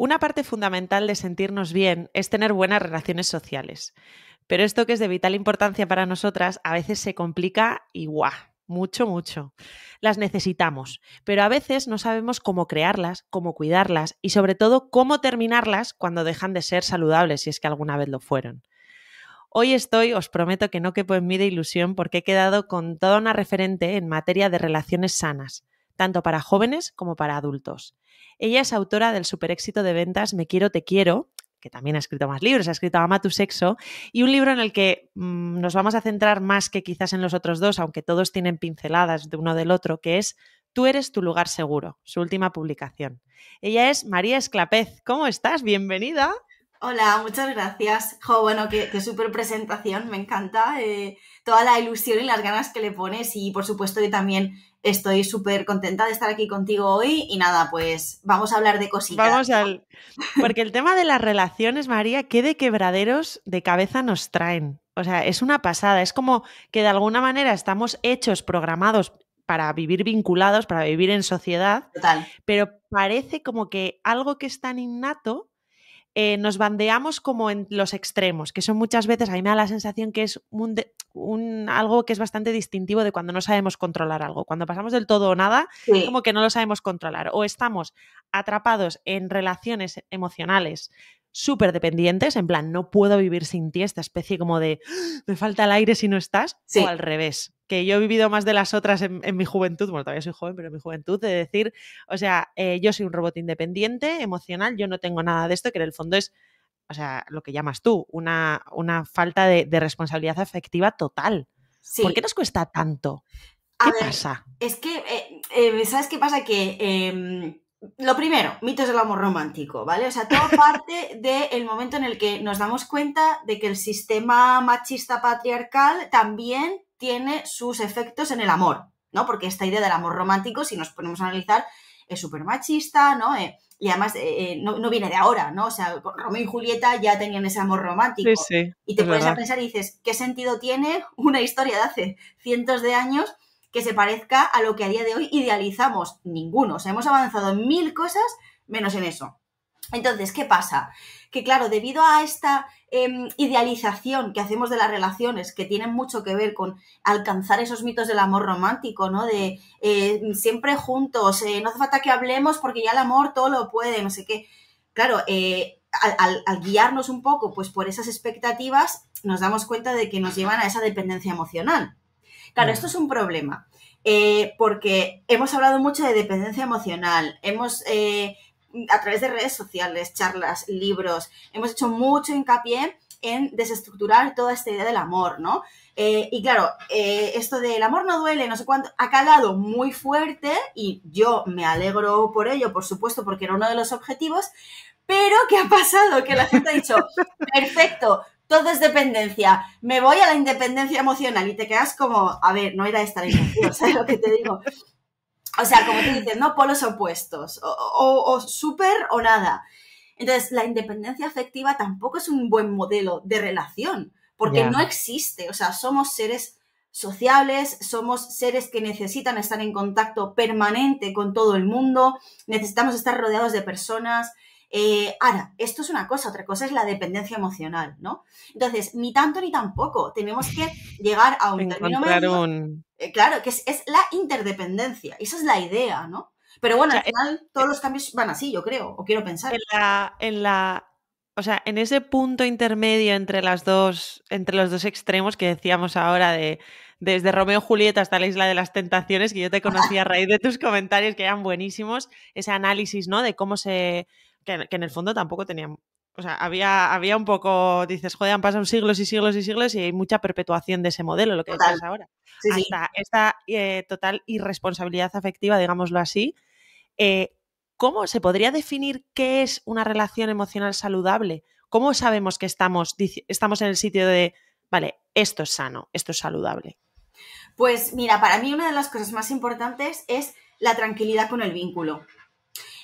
Una parte fundamental de sentirnos bien es tener buenas relaciones sociales, pero esto que es de vital importancia para nosotras a veces se complica y guau, mucho, mucho. Las necesitamos, pero a veces no sabemos cómo crearlas, cómo cuidarlas y sobre todo cómo terminarlas cuando dejan de ser saludables si es que alguna vez lo fueron. Hoy estoy, os prometo que no quepo en mí de ilusión porque he quedado con toda una referente en materia de relaciones sanas, tanto para jóvenes como para adultos. Ella es autora del super éxito de ventas Me quiero, te quiero, que también ha escrito más libros, ha escrito Ama tu sexo, y un libro en el que mm, nos vamos a centrar más que quizás en los otros dos, aunque todos tienen pinceladas de uno del otro, que es Tú eres tu lugar seguro, su última publicación. Ella es María Esclapez. ¿Cómo estás? Bienvenida. Hola, muchas gracias. Jo, bueno, qué, súper presentación, me encanta eh, toda la ilusión y las ganas que le pones y por supuesto que también Estoy súper contenta de estar aquí contigo hoy y nada, pues vamos a hablar de cositas. Porque el tema de las relaciones, María, qué de quebraderos de cabeza nos traen. O sea, es una pasada. Es como que de alguna manera estamos hechos, programados para vivir vinculados, para vivir en sociedad. Total. Pero parece como que algo que es tan innato eh, nos bandeamos como en los extremos, que son muchas veces, a mí me da la sensación que es un, algo que es bastante distintivo de cuando no sabemos controlar algo. Cuando pasamos del todo o nada, es como que no lo sabemos controlar. O estamos atrapados en relaciones emocionales súper dependientes, en plan, no puedo vivir sin ti, esta especie como de, ¡Ah! me falta el aire si no estás, o al revés, que yo he vivido más de las otras en, mi juventud, bueno, todavía soy joven, pero en mi juventud, de decir, o sea, eh, yo soy un robot independiente, emocional, yo no tengo nada de esto, que en el fondo es, o sea, lo que llamas tú, una, una falta de, responsabilidad afectiva total. ¿Por qué nos cuesta tanto? ¿Qué A casa Es que, eh, eh, ¿sabes qué pasa? Que em, lo primero, mitos del amor romántico, ¿vale? O sea, todo parte del momento en el que nos damos cuenta de que el sistema machista patriarcal también tiene sus efectos en el amor, ¿no? Porque esta idea del amor romántico, si nos ponemos a analizar, es súper machista, ¿no? Eh, y además eh, eh, no, viene de ahora, ¿no? O sea, Romeo y Julieta ya tenían ese amor romántico. y te pones a pensar y dices, ¿qué sentido tiene una historia de hace cientos de años que se parezca a lo que a día de hoy idealizamos. Ninguno. O sea, hemos avanzado en mil cosas menos en eso. Entonces, ¿qué pasa? Que claro, debido a esta em, idealización que hacemos de las relaciones, que tienen mucho que ver con alcanzar esos mitos del amor romántico, ¿no? De eh, siempre juntos, eh, no hace falta que hablemos porque ya el amor todo lo puede, no sé qué. Claro, eh, al, al, guiarnos un poco pues, por esas expectativas, nos damos cuenta de que nos llevan a esa dependencia emocional. Claro, mm. esto es un problema, eh, porque hemos hablado mucho de dependencia emocional, hemos, eh, a través de redes sociales, charlas, libros, hemos hecho mucho hincapié en desestructurar toda esta idea del amor, ¿no? Eh, y claro, esto del amor no duele, no sé cuánto, ha calado muy fuerte y yo me alegro por ello, por supuesto, porque era uno de los objetivos, pero ¿qué ha pasado? Que la gente ha dicho, perfecto, todo es dependencia. Me voy a la independencia emocional y te quedas como, a ver, no era esta la intención, ¿sabes lo que te digo? O sea, como te dices, ¿no? Polos opuestos, o, o súper o nada. Entonces, la independencia afectiva tampoco es un buen modelo de relación, porque no existe. O sea, somos seres sociales, somos seres que necesitan estar en contacto permanente con todo el mundo, necesitamos estar rodeados de personas, eh, ahora, esto es una cosa, otra cosa es la dependencia emocional, ¿no? Entonces, ni tanto ni tampoco, tenemos que llegar a un término eh, claro, que es, la interdependencia, esa es la idea, ¿no? Pero bueno, al final e-, todos e-, los cambios van así, yo creo, o quiero pensar. En la, en la, o sea, en ese punto intermedio entre las dos, entre los dos extremos que decíamos ahora de desde Romeo y Julieta hasta la Isla de las Tentaciones, que yo te conocí a raíz de tus comentarios, que eran buenísimos, ese análisis, ¿no? De cómo se que, en el fondo tampoco tenían o sea, había, había un poco, dices, joder, han pasado siglos y siglos y siglos y hay mucha perpetuación de ese modelo, lo que pasa ahora. esta eh, total irresponsabilidad afectiva, digámoslo así. Eh, ¿Cómo se podría definir qué es una relación emocional saludable? ¿Cómo sabemos que estamos, estamos en el sitio de, vale, esto es sano, esto es saludable? Pues mira, para mí una de las cosas más importantes es la tranquilidad con el vínculo.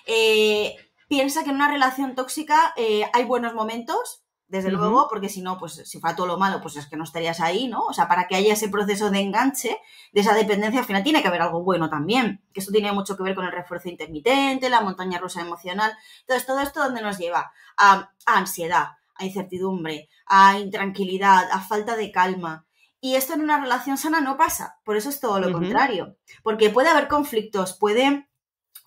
Eh, piensa que en una relación tóxica eh, hay buenos momentos, desde luego, porque si no, pues si fuera todo lo malo, pues es que no estarías ahí, ¿no? O sea, para que haya ese proceso de enganche, de esa dependencia, al final tiene que haber algo bueno también, que esto tiene mucho que ver con el refuerzo intermitente, la montaña rusa emocional. Entonces, todo esto donde nos lleva a, ansiedad, a incertidumbre, a intranquilidad, a falta de calma. Y esto en una relación sana no pasa, por eso es todo lo contrario, porque puede haber conflictos, puede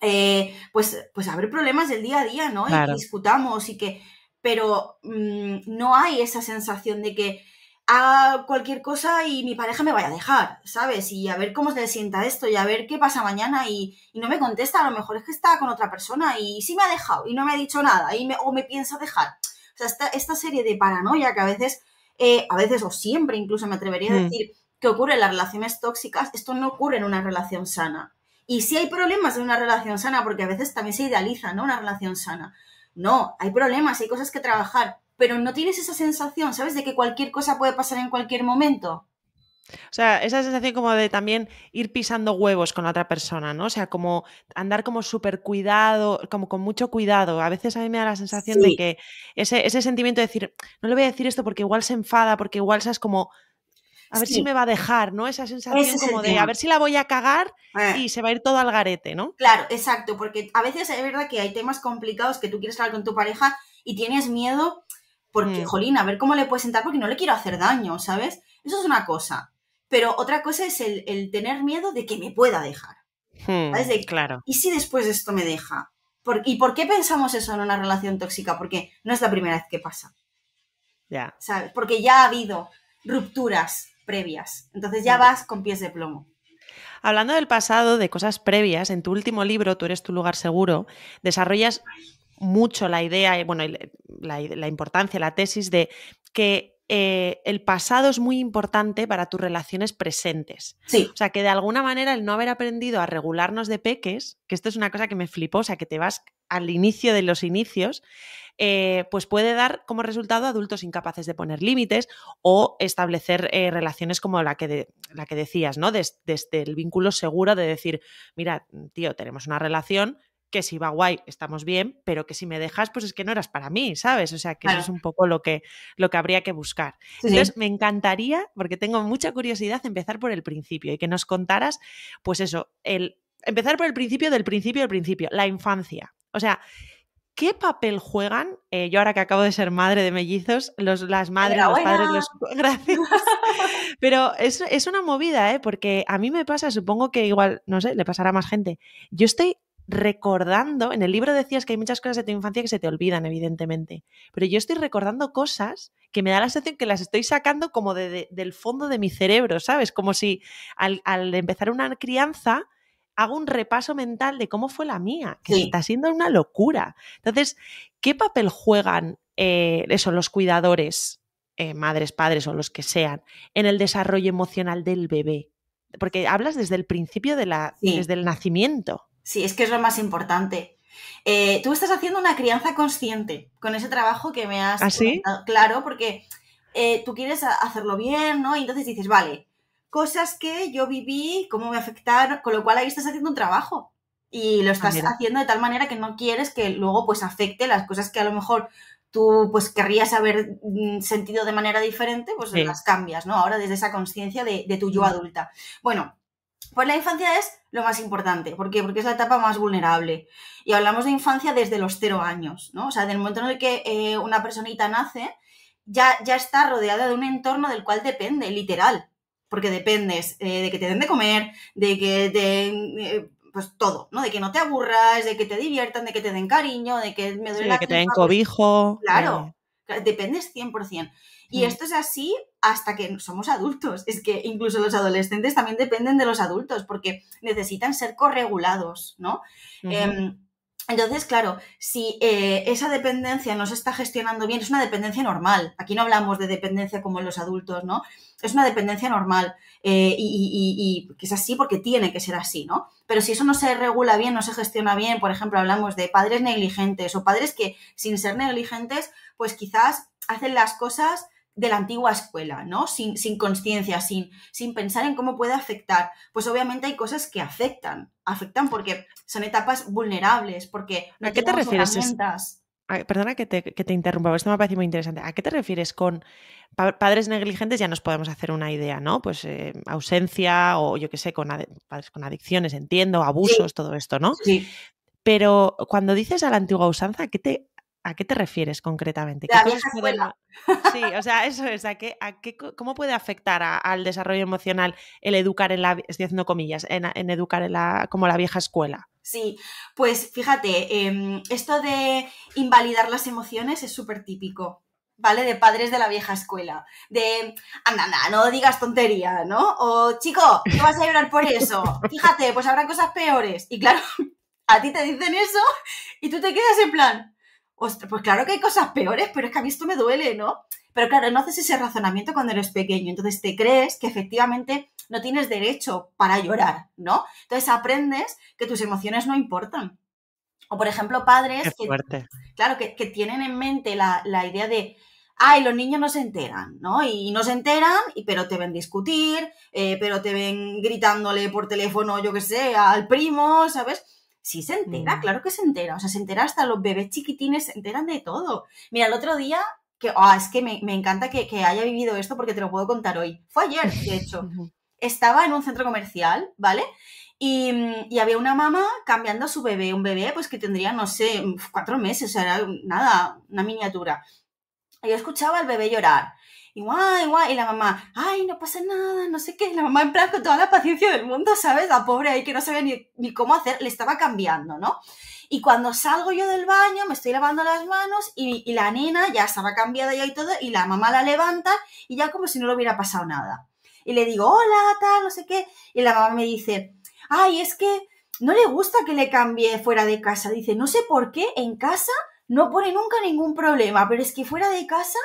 eh, pues, pues haber problemas del día a día, ¿no? Y discutamos y que, pero mm, no hay esa sensación de que haga ah, cualquier cosa y mi pareja me vaya a dejar, ¿sabes? Y a ver cómo se le sienta esto y a ver qué pasa mañana y, no me contesta, a lo mejor es que está con otra persona y sí me ha dejado y no me ha dicho nada y me, o me piensa dejar. O sea, esta, esta serie de paranoia que a veces, eh, a veces o siempre incluso me atrevería a hmm. decir que ocurre en las relaciones tóxicas, esto no ocurre en una relación sana. Y si hay problemas en una relación sana, porque a veces también se idealiza, ¿no? Una relación sana. No, hay problemas, hay cosas que trabajar, pero no tienes esa sensación, ¿sabes? De que cualquier cosa puede pasar en cualquier momento. O sea, esa sensación como de también ir pisando huevos con la otra persona, ¿no? O sea, como andar como súper cuidado, como con mucho cuidado. A veces a mí me da la sensación de que ese, sentimiento de decir, no le voy a decir esto porque igual se enfada, porque igual, seas Como a ver si me va a dejar, ¿no? Esa sensación como de a ver si la voy a cagar eh. y se va a ir todo al garete, ¿no? Claro, exacto, porque a veces es verdad que hay temas complicados que tú quieres hablar con tu pareja y tienes miedo porque, mm. jolín, a ver cómo le puedes sentar porque no le quiero hacer daño, ¿sabes? Eso es una cosa. Pero otra cosa es el, tener miedo de que me pueda dejar. Hmm, ¿Sabes? De, claro. ¿Y si después de esto me deja? ¿Y por qué pensamos eso en una relación tóxica? Porque no es la primera vez que pasa. Ya. ¿Sabes? Porque ya ha habido rupturas previas. Entonces ya vas con pies de plomo. Hablando del pasado, de cosas previas, en tu último libro, Tú eres tu lugar seguro, desarrollas mucho la idea, eh, bueno, la, importancia, la tesis de que eh, el pasado es muy importante para tus relaciones presentes. Sí. O sea, que de alguna manera el no haber aprendido a regularnos de peques, que esto es una cosa que me flipó, o sea, que te vas al inicio de los inicios, eh, pues puede dar como resultado adultos incapaces de poner límites o establecer eh, relaciones como la que, la que decías, ¿no? desde el vínculo seguro de decir, mira, tío, tenemos una relación que si va guay, estamos bien, pero que si me dejas, pues es que no eras para mí, ¿sabes? O sea, que eso es un poco lo que, lo que habría que buscar. Entonces, me encantaría, porque tengo mucha curiosidad, empezar por el principio y que nos contaras, pues eso, el empezar por el principio del principio del principio, la infancia. O sea, ¿qué papel juegan? Eh, yo ahora que acabo de ser madre de mellizos, los, las madres, los padres, los... Gracias. Pero es, una movida, ¿eh? Porque a mí me pasa, supongo que igual, no sé, le pasará a más gente. Yo estoy recordando, en el libro decías que hay muchas cosas de tu infancia que se te olvidan, evidentemente, pero yo estoy recordando cosas que me da la sensación que las estoy sacando como del fondo de mi cerebro, ¿sabes? Como si al empezar una crianza hago un repaso mental de cómo fue la mía, que está siendo una locura. Entonces, ¿qué papel juegan eh, los cuidadores, eh, madres, padres o los que sean, en el desarrollo emocional del bebé? Porque hablas desde el principio de la, desde el nacimiento. Sí, es que es lo más importante. Eh, tú estás haciendo una crianza consciente con ese trabajo que me has. ¿Así? ¿Ah, claro, porque tú quieres hacerlo bien, ¿no? Y entonces dices, vale, cosas que yo viví, cómo me afectaron, con lo cual ahí estás haciendo un trabajo y lo ah, estás haciendo de tal manera que no quieres que luego pues afecte las cosas que a lo mejor tú pues querrías haber mm, sentido de manera diferente, pues las cambias, ¿no? Ahora desde esa conciencia de, tu yo adulta. Bueno, pues la infancia es lo más importante, ¿por Porque es la etapa más vulnerable. Y hablamos de infancia desde los cero años, ¿no? O sea, del momento en el que eh, una personita nace, ya, ya está rodeada de un entorno del cual depende, literal porque dependes eh, de que te den de comer, de que te... den... Eh, pues todo, ¿no? De que no te aburras, de que te diviertan, de que te den cariño, de que me duele sí, la de que te den pues cobijo. Claro, eh. dependes 100%. Y mm. esto es así hasta que somos adultos. Es que incluso los adolescentes también dependen de los adultos porque necesitan ser corregulados, ¿no? Entonces, claro, si eh, esa dependencia no se está gestionando bien, es una dependencia normal. Aquí no hablamos de dependencia como en los adultos, ¿no? Es una dependencia normal eh, y, y, que es así porque tiene que ser así, ¿no? Pero si eso no se regula bien, no se gestiona bien, por ejemplo, hablamos de padres negligentes o padres que sin ser negligentes, pues quizás hacen las cosas de la antigua escuela, ¿no? Sin, sin conciencia, sin, sin pensar en cómo puede afectar. Pues obviamente hay cosas que afectan, afectan porque son etapas vulnerables, porque ¿A qué te refieres? perdona que te, que te interrumpa, pero esto me parece muy interesante. ¿A qué te refieres con padres negligentes? Ya nos podemos hacer una idea, ¿no? Pues eh, ausencia o yo qué sé, con padres con adicciones, entiendo, abusos, todo esto, ¿no? Sí. Pero cuando dices a la antigua usanza, ¿a qué te, ¿A qué te refieres concretamente? la Sí, o sea, eso es, ¿cómo puede afectar al desarrollo emocional el educar en la, estoy haciendo comillas, en, educar en la, como la vieja escuela? Sí, pues fíjate, em, esto de invalidar las emociones es súper típico. ¿Vale? De padres de la vieja escuela. De, anda, anda, no digas tontería, ¿no? O, chico, no vas a llorar por eso? Fíjate, pues habrá cosas peores. Y claro, a ti te dicen eso y tú te quedas en plan, pues claro que hay cosas peores, pero es que a mí esto me duele, ¿no? Pero claro, no haces ese razonamiento cuando eres pequeño, entonces te crees que efectivamente no tienes derecho para llorar, ¿no? Entonces aprendes que tus emociones no importan. O por ejemplo, padres que, claro, que, tienen en mente la, idea de, ay, los niños no se enteran, ¿no? Y, no se enteran, y, pero te ven discutir, eh, pero te ven gritándole por teléfono, yo qué sé, al primo, ¿sabes? Sí, se entera, mm. claro que se entera. O sea, se entera hasta los bebés chiquitines, se enteran de todo. Mira, el otro día, que ah, es que me, encanta que, haya vivido esto porque te lo puedo contar hoy. Fue ayer, de hecho. Estaba en un centro comercial, ¿vale? Y, había una mamá cambiando a su bebé, un bebé pues que tendría, no sé, cuatro meses, o sea, era nada, una miniatura. y Yo escuchaba al bebé llorar y guay, y la mamá, ay, no pasa nada, no sé qué, la mamá en plan con toda la paciencia del mundo, ¿sabes? La pobre ahí que no sabía ni, cómo hacer, le estaba cambiando, ¿no? Y cuando salgo yo del baño, me estoy lavando las manos y, y la nena ya estaba cambiada y todo, y la mamá la levanta y ya como si no le hubiera pasado nada. Y le digo, hola, tal, no sé qué, y la mamá me dice, ay, es que no le gusta que le cambie fuera de casa. Dice, no sé por qué en casa no pone nunca ningún problema, pero es que fuera de casa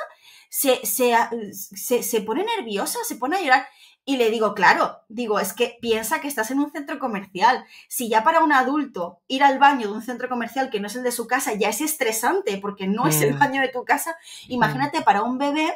Ah, se, se, pone nerviosa, se pone a llorar. Y le digo, claro, digo, es que piensa que estás en un centro comercial. Si ya para un adulto ir al baño de un centro comercial que no es el de su casa ya es estresante porque no es el mm. baño de tu casa, mm. imagínate para un bebé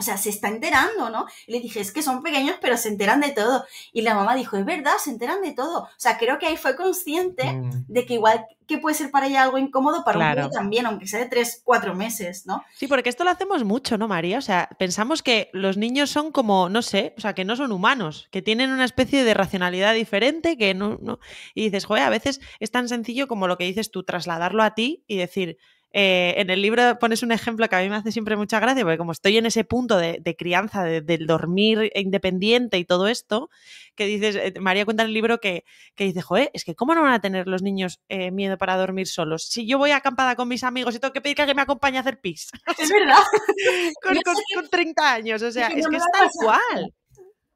o sea, se está enterando, ¿no? Y le dije, es que son pequeños, pero se enteran de todo. Y la mamá dijo, es verdad, se enteran de todo. O sea, creo que ahí fue consciente mm. de que igual que puede ser para ella algo incómodo, para un niño también, aunque sea de tres, cuatro meses, ¿no? Sí, porque esto lo hacemos mucho, ¿no, María? O sea, pensamos que los niños son como, no sé, o sea, que no son humanos, que tienen una especie de racionalidad diferente, que no, no... Y dices, joder, a veces es tan sencillo como lo que dices tú, trasladarlo a ti y decir eh, en el libro pones un ejemplo que a mí me hace siempre mucha gracia, porque como estoy en ese punto de, crianza, del dormir independiente y todo esto, que dices, eh, María cuenta en el libro que, que, dice, joder, es que ¿cómo no van a tener los niños eh, miedo para dormir solos? Si yo voy acampada con mis amigos y tengo que pedir que alguien me acompañe a hacer pis. Es verdad. con, 30 años, o sea, es que, es, tal cual.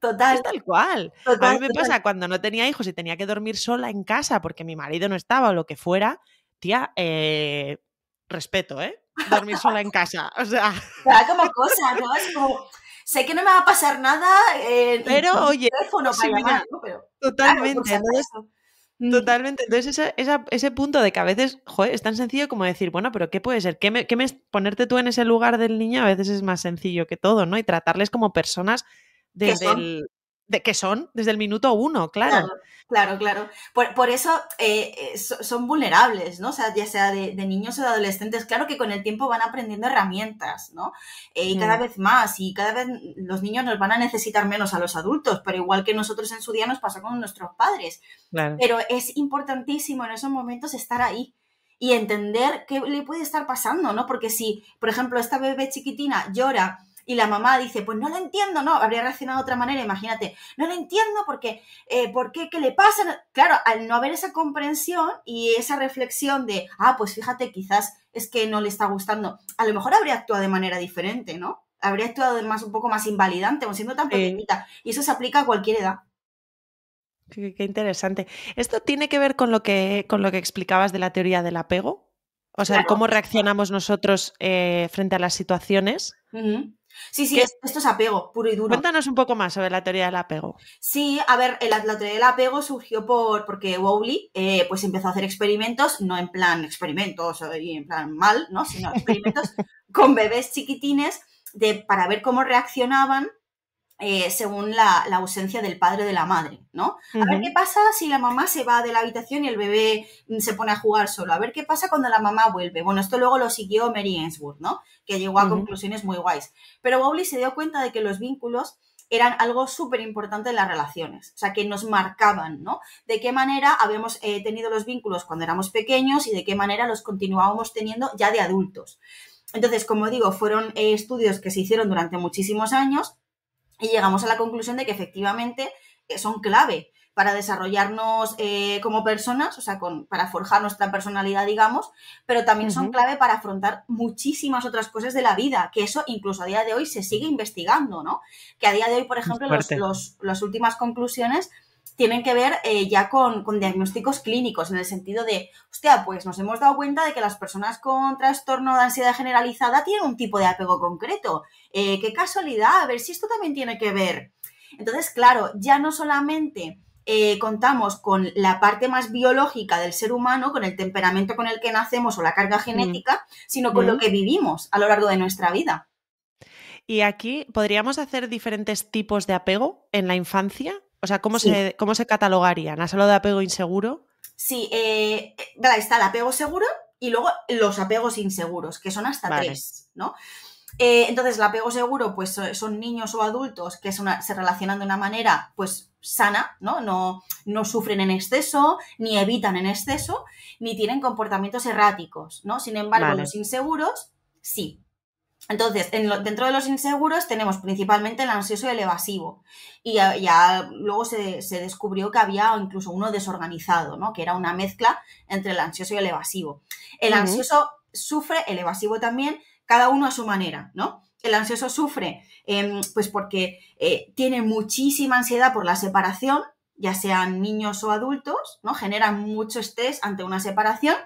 Total. Es tal cual. a mí me pasa cuando no tenía hijos y tenía que dormir sola en casa porque mi marido no estaba o lo que fuera, tía, eh respeto, ¿eh? Dormir sola en casa, o sea... como cosa, ¿no? Es como, sé que no me va a pasar nada eh, pero, oye, teléfono Totalmente, mm. Totalmente. Entonces, ese punto de que a veces joder, es tan sencillo como decir, bueno, pero ¿qué puede ser? ¿Qué me, qué me, ponerte tú en ese lugar del niño a veces es más sencillo que todo, ¿no? Y tratarles como personas desde que son desde el minuto uno, claro. Claro, claro. Por, eso eh, eh, son vulnerables, ¿no? O sea, ya sea de, niños o de adolescentes, claro que con el tiempo van aprendiendo herramientas, ¿no? Eh, y cada mm. vez más, y cada vez los niños nos van a necesitar menos a los adultos, pero igual que nosotros en su día nos pasó con nuestros padres. Pero es importantísimo en esos momentos estar ahí y entender qué le puede estar pasando, ¿no? Porque si, por ejemplo, esta bebé chiquitina llora y la mamá dice, pues no lo entiendo, no, habría reaccionado de otra manera, imagínate, no lo entiendo porque, eh, ¿por qué? ¿Qué le pasa? Claro, al no haber esa comprensión y esa reflexión de, ah, pues fíjate, quizás es que no le está gustando, a lo mejor habría actuado de manera diferente, ¿no? Habría actuado un poco más invalidante o siendo tan pequeñita. Y eso se aplica a cualquier edad. Qué, interesante. ¿Esto tiene que ver con lo que, con lo que explicabas de la teoría del apego? O sea, cómo reaccionamos nosotros eh, frente a las situaciones. Sí, sí, esto es apego, puro y duro. Cuéntanos un poco más sobre la teoría del apego. Sí, a ver, la, teoría del apego surgió por porque Wowley eh, pues empezó a hacer experimentos, no en plan experimentos y en plan mal, ¿no? Sino experimentos con bebés chiquitines de, para ver cómo reaccionaban eh, según la, ausencia del padre o de la madre, ¿no? A ver qué pasa si la mamá se va de la habitación y el bebé mm, se pone a jugar solo. A ver qué pasa cuando la mamá vuelve. Bueno, esto luego lo siguió Mary Ainsworth, ¿no? Que llegó a conclusiones muy guays. Pero Bowley se dio cuenta de que los vínculos eran algo súper importante en las relaciones, o sea, que nos marcaban, ¿no? De qué manera habíamos eh, tenido los vínculos cuando éramos pequeños y de qué manera los continuábamos teniendo ya de adultos. Entonces, como digo, fueron eh, estudios que se hicieron durante muchísimos años y llegamos a la conclusión de que efectivamente eh, son clave para desarrollarnos eh, como personas, o sea, con, para forjar nuestra personalidad, digamos, pero también son clave para afrontar muchísimas otras cosas de la vida, que eso incluso a día de hoy se sigue investigando, ¿no? Que a día de hoy, por ejemplo, las los, últimas conclusiones tienen que ver eh, ya con, diagnósticos clínicos, en el sentido de, hostia, pues nos hemos dado cuenta de que las personas con trastorno de ansiedad generalizada tienen un tipo de apego concreto. Eh, qué casualidad, a ver si esto también tiene que ver. Entonces, claro, ya no solamente eh, contamos con la parte más biológica del ser humano, con el temperamento con el que nacemos o la carga mm. genética, sino con lo mm. que vivimos a lo largo de nuestra vida. ¿Y aquí podríamos hacer diferentes tipos de apego en la infancia? O sea, ¿cómo, se, ¿cómo se catalogarían? ¿Has hablado de apego inseguro? Sí, eh, está el apego seguro y luego los apegos inseguros, que son hasta tres, ¿no? Eh, entonces, el apego seguro, pues son niños o adultos que se relacionan de una manera, pues sana, ¿no? ¿no? No sufren en exceso, ni evitan en exceso, ni tienen comportamientos erráticos, ¿no? Sin embargo, los inseguros, sí. Entonces, dentro de los inseguros tenemos principalmente el ansioso y el evasivo. Y ya, luego se, descubrió que había incluso uno desorganizado, ¿no? que era una mezcla entre el ansioso y el evasivo. El ansioso sufre, el evasivo también, cada uno a su manera, ¿no? El ansioso sufre em, pues porque eh, tiene muchísima ansiedad por la separación, ya sean niños o adultos, ¿no? Generan mucho estrés ante una separación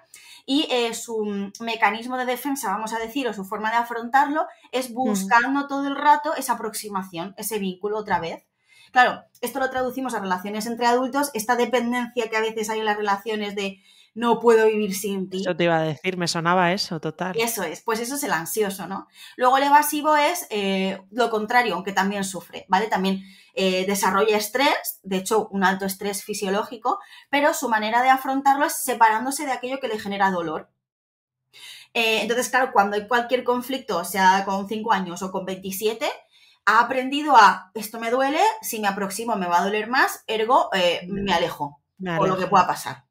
y eh, su mecanismo de defensa, vamos a decir, o su forma de afrontarlo es buscando todo el rato esa aproximación, ese vínculo otra vez. Claro, esto lo traducimos a relaciones entre adultos, esta dependencia que a veces hay en las relaciones de no puedo vivir sin ti. Yo te iba a decir, me sonaba eso, total. Y Eso es, pues eso es el ansioso, ¿no? Luego el evasivo es eh, lo contrario, aunque también sufre, ¿vale? También eh, desarrolla estrés, de hecho un alto estrés fisiológico, pero su manera de afrontarlo es separándose de aquello que le genera dolor. Eh, entonces, claro, cuando hay cualquier conflicto, sea con 5 años o con 27, ha aprendido a esto me duele, si me aproximo me va a doler más, ergo me alejo, me alejo. o lo que pueda pasar.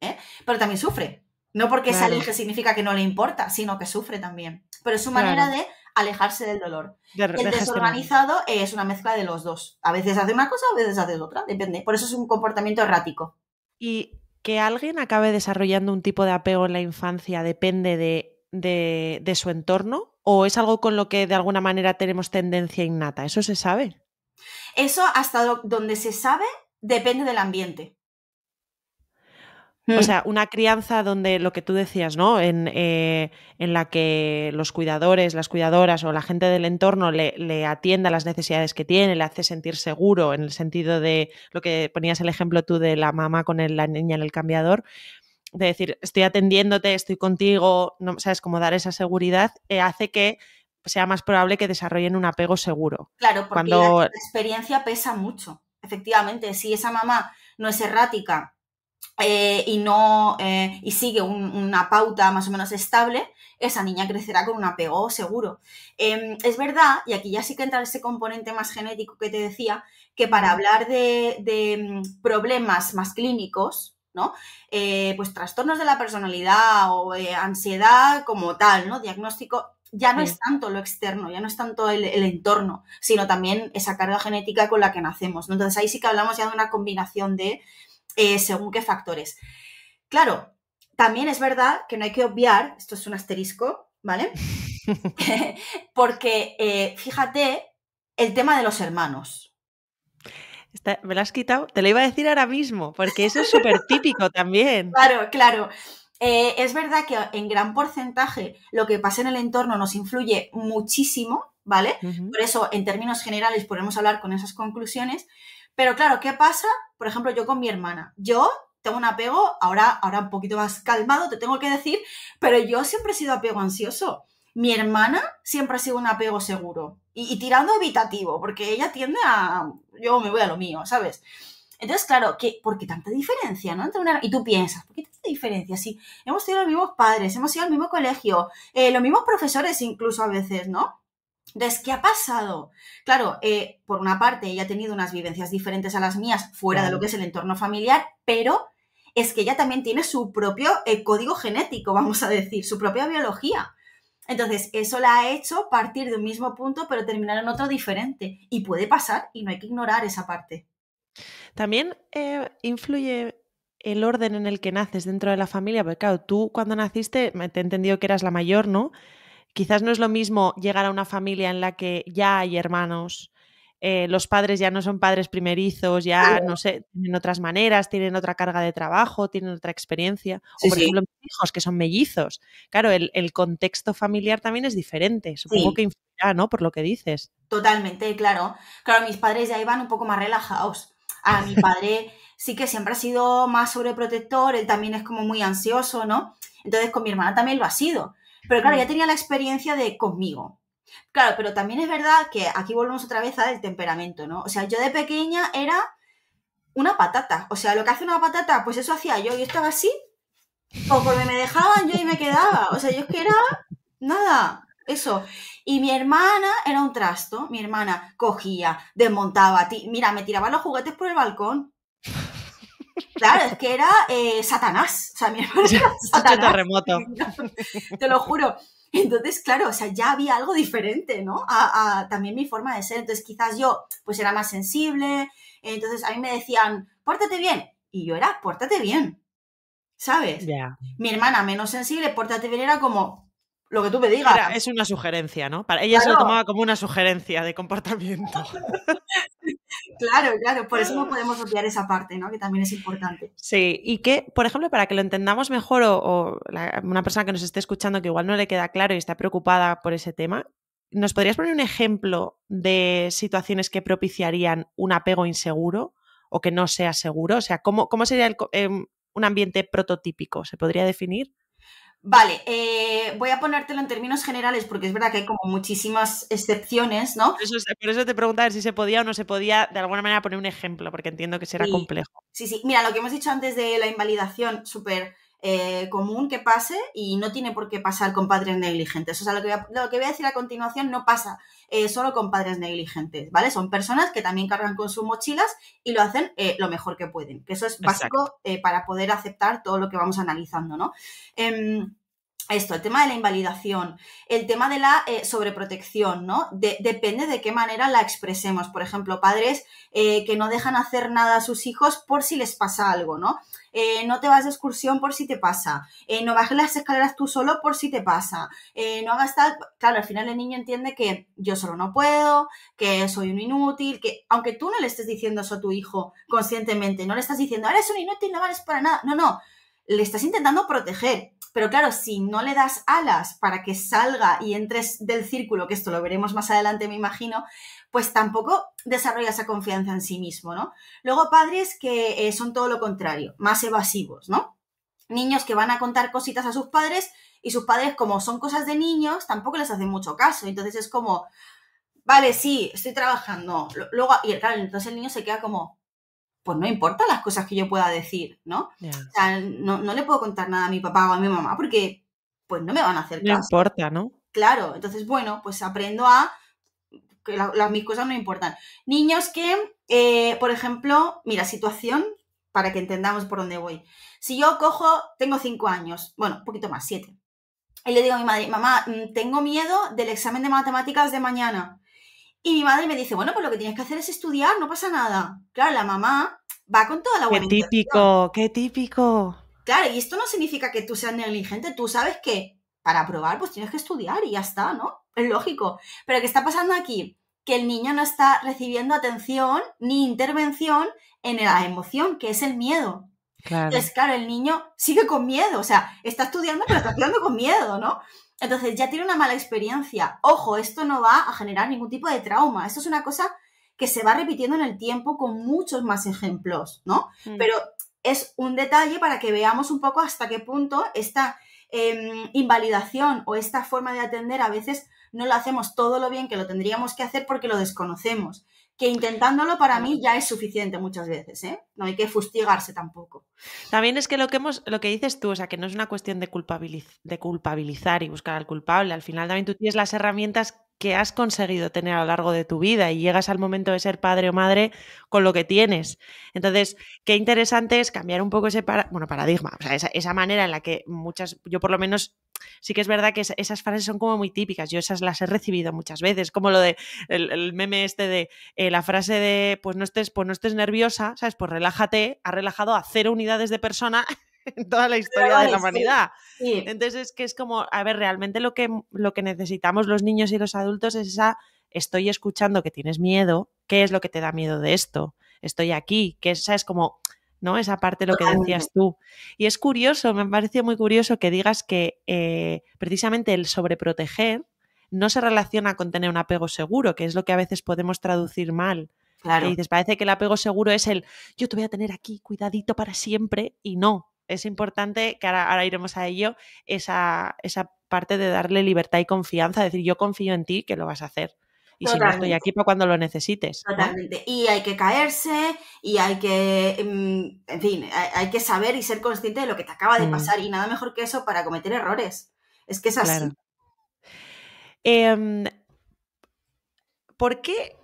¿eh? pero también sufre. No porque salir que significa que no le importa, sino que sufre también. Pero es su manera de alejarse del dolor. el este desorganizado es una mezcla de los dos. A veces hace una cosa, a veces hace otra, depende. Por eso es un comportamiento errático. Y que alguien acabe desarrollando un tipo de apego en la infancia depende de su entorno o es algo con lo que de alguna manera tenemos tendencia innata. Eso se sabe. Eso hasta donde se sabe depende del ambiente. O hmm. sea, una crianza donde lo que tú decías, ¿no? Eh, en, la que los cuidadores, las cuidadoras o la gente del entorno le, le atienda las necesidades que tiene, le hace sentir seguro en el sentido de lo que ponías el ejemplo tú de la mamá con la niña en el cambiador, de decir, estoy atendiéndote, estoy contigo, no, ¿sabes? Como dar esa seguridad eh, hace que sea más probable que desarrollen un apego seguro. Claro, porque Cuando... la experiencia pesa mucho. Efectivamente, si esa mamá no es errática, eh, y no eh, y sigue una pauta más o menos estable, esa niña crecerá con un apego seguro. Em, es verdad, y aquí ya sí que entra ese componente más genético que te decía, que para hablar de, mm, problemas más clínicos, ¿no? Eh, pues trastornos de la personalidad o ansiedad como tal, ¿no? Diagnóstico, ya no es tanto lo externo, ya no es tanto el, entorno, sino también esa carga genética con la que nacemos. Entonces ahí sí que hablamos ya de una combinación de eh, según qué factores. Claro, también es verdad que no hay que obviar, esto es un asterisco, ¿vale? Porque eh, fíjate el tema de los hermanos. me lo has quitado, te lo iba a decir ahora mismo, porque eso es súper típico también. Claro, claro. Eh, es verdad que en gran porcentaje lo que pasa en el entorno nos influye muchísimo, ¿vale? Por eso, en términos generales, podemos hablar con esas conclusiones, pero claro, ¿qué pasa? Por ejemplo, yo con mi hermana. Yo tengo un apego, ahora, ahora un poquito más calmado, te tengo que decir, pero yo siempre he sido apego ansioso. Mi hermana siempre ha sido un apego seguro y, tirando evitativo, porque ella tiende a. Yo me voy a lo mío, ¿sabes? Entonces, claro, ¿qué, ¿por qué tanta diferencia? ¿no? Entre una, y tú piensas, ¿por qué tanta diferencia? Si hemos sido los mismos padres, hemos ido al mismo colegio, eh, los mismos profesores incluso a veces, ¿no? Entonces, ¿qué ha pasado? Claro, eh, por una parte, ella ha tenido unas vivencias diferentes a las mías fuera de lo que es el entorno familiar, pero es que ella también tiene su propio eh, código genético, vamos a decir, su propia biología. Entonces, eso la ha hecho partir de un mismo punto, pero terminar en otro diferente. Y puede pasar y no hay que ignorar esa parte. También eh, influye el orden en el que naces dentro de la familia, porque claro, tú cuando naciste, te he entendido que eras la mayor, ¿no? Quizás no es lo mismo llegar a una familia en la que ya hay hermanos, eh, los padres ya no son padres primerizos, ya no sé, tienen otras maneras, tienen otra carga de trabajo, tienen otra experiencia. O por ejemplo, mis hijos que son mellizos. Claro, el, contexto familiar también es diferente. Supongo que influirá, ¿no? Por lo que dices. Totalmente, claro. Claro, mis padres ya iban un poco más relajados. A mi padre sí que siempre ha sido más sobreprotector, él también es como muy ansioso, ¿no? Entonces con mi hermana también lo ha sido. Pero claro, mm. ya tenía la experiencia de conmigo. Claro, pero también es verdad que aquí volvemos otra vez el temperamento, ¿no? O sea, yo de pequeña era una patata. O sea, lo que hace una patata, pues eso hacía yo. Yo estaba así, o porque me dejaban, yo y me quedaba. O sea, yo es que era nada, eso. Y mi hermana era un trasto. Mi hermana cogía, desmontaba, mira, me tiraba los juguetes por el balcón. Claro, es que era eh, Satanás. O sea, mi hermana era Satanás. terremoto. Te lo juro. Entonces, claro, o sea, ya había algo diferente, ¿no? A, también mi forma de ser. Entonces, quizás yo, pues era más sensible. Entonces, a mí me decían, pórtate bien. Y yo era, pórtate bien. ¿Sabes? Mi hermana, menos sensible, pórtate bien, era como, lo que tú me digas. es una sugerencia, ¿no? Para ella se lo tomaba como una sugerencia de comportamiento. claro, claro, por eso no podemos obviar esa parte, ¿no? Que también es importante. Sí, y que, por ejemplo, para que lo entendamos mejor o, una persona que nos esté escuchando que igual no le queda claro y está preocupada por ese tema, ¿nos podrías poner un ejemplo de situaciones que propiciarían un apego inseguro o que no sea seguro? O sea, ¿cómo, cómo sería em, un ambiente prototípico? ¿Se podría definir? Vale, eh, voy a ponértelo en términos generales porque es verdad que hay como muchísimas excepciones, ¿no? Eso, por eso te preguntaba si se podía o no se podía de alguna manera poner un ejemplo, porque entiendo que será complejo. Sí, sí. Mira, lo que hemos dicho antes de la invalidación, súper eh, común que pase y no tiene por qué pasar con padres negligentes. O sea, lo que voy a, decir a continuación no pasa eh, solo con padres negligentes, ¿vale? Son personas que también cargan con sus mochilas y lo hacen eh, lo mejor que pueden, que eso es básico para poder aceptar todo lo que vamos analizando, ¿no? Em, esto, el tema de la invalidación, el tema de la eh, sobreprotección, ¿no? depende de qué manera la expresemos. Por ejemplo, padres eh, que no dejan hacer nada a sus hijos por si les pasa algo, ¿no? Eh, no te vas de excursión por si te pasa, no bajes las escaleras tú solo por si te pasa, no hagas tal... Claro, al final el niño entiende que yo solo no puedo, que soy un inútil, que aunque tú no le estés diciendo eso a tu hijo conscientemente, no le estás diciendo, eres un inútil, no vales para nada, no, no, le estás intentando proteger pero claro, si no le das alas para que salga y entres del círculo, que esto lo veremos más adelante, me imagino, pues tampoco desarrolla esa confianza en sí mismo, ¿no? Luego padres que eh, son todo lo contrario, más evasivos, ¿no? Niños que van a contar cositas a sus padres y sus padres, como son cosas de niños, tampoco les hacen mucho caso. Entonces es como, vale, sí, estoy trabajando. Luego, y claro, entonces el niño se queda como, pues no importa las cosas que yo pueda decir, ¿no? O sea, no, no, le puedo contar nada a mi papá o a mi mamá porque pues no me van a hacer caso. No importa, ¿no? Claro, entonces bueno, pues aprendo a que las, mis cosas no importan. Niños que, eh, por ejemplo, mira, situación para que entendamos por dónde voy. Si yo cojo, tengo cinco años, bueno, un poquito más, siete, y le digo a mi madre, mamá, mm, tengo miedo del examen de matemáticas de mañana. Y mi madre me dice, bueno, pues lo que tienes que hacer es estudiar, no pasa nada. Claro, la mamá va con toda la buena Qué típico, qué típico. Claro, y esto no significa que tú seas negligente, tú sabes que para aprobar pues tienes que estudiar y ya está, ¿no? Es lógico. Pero ¿qué está pasando aquí? Que el niño no está recibiendo atención ni intervención en la emoción, que es el miedo. Claro. Entonces, claro, el niño sigue con miedo, o sea, está estudiando pero está estudiando con miedo, ¿no? Entonces ya tiene una mala experiencia. Ojo, esto no va a generar ningún tipo de trauma. Esto es una cosa que se va repitiendo en el tiempo con muchos más ejemplos, ¿no? Mm. Pero es un detalle para que veamos un poco hasta qué punto esta em, invalidación o esta forma de atender a veces no lo hacemos todo lo bien que lo tendríamos que hacer porque lo desconocemos. Que pues intentándolo para mí ya es suficiente muchas veces, ¿eh? No hay que fustigarse tampoco. También es que lo que hemos, lo que dices tú, o sea, que no es una cuestión de, culpabiliz de culpabilizar y buscar al culpable. Al final también tú tienes las herramientas que has conseguido tener a lo largo de tu vida y llegas al momento de ser padre o madre con lo que tienes. Entonces, qué interesante es cambiar un poco ese bueno, paradigma, esa, esa, manera en la que muchas, yo por lo menos, sí que es verdad que esas frases son como muy típicas, yo esas las he recibido muchas veces, como lo de el, meme este de eh, la frase de, pues no estés, pues no estés nerviosa, ¿sabes? Pues relájate, ha relajado a cero unidades de persona en toda la historia de la humanidad. Entonces es que es como, a ver, realmente lo que, lo que necesitamos los niños y los adultos es esa, estoy escuchando que tienes miedo, ¿qué es lo que te da miedo de esto? Estoy aquí, que esa es como, ¿no? Esa parte lo que decías tú. Y es curioso, me pareció muy curioso que digas que eh, precisamente el sobreproteger no se relaciona con tener un apego seguro, que es lo que a veces podemos traducir mal. y dices, parece que el apego seguro es el yo te voy a tener aquí cuidadito para siempre y no, es importante, que ahora, iremos a ello, esa, esa, parte de darle libertad y confianza, decir yo confío en ti que lo vas a hacer. Y si no estoy aquí para cuando lo necesites. Totalmente. Y hay que caerse, y hay que, mm, en fin, hay, que saber y ser consciente de lo que te acaba de mm. pasar. Y nada mejor que eso para cometer errores. Es que es así. Em, ¿Por qué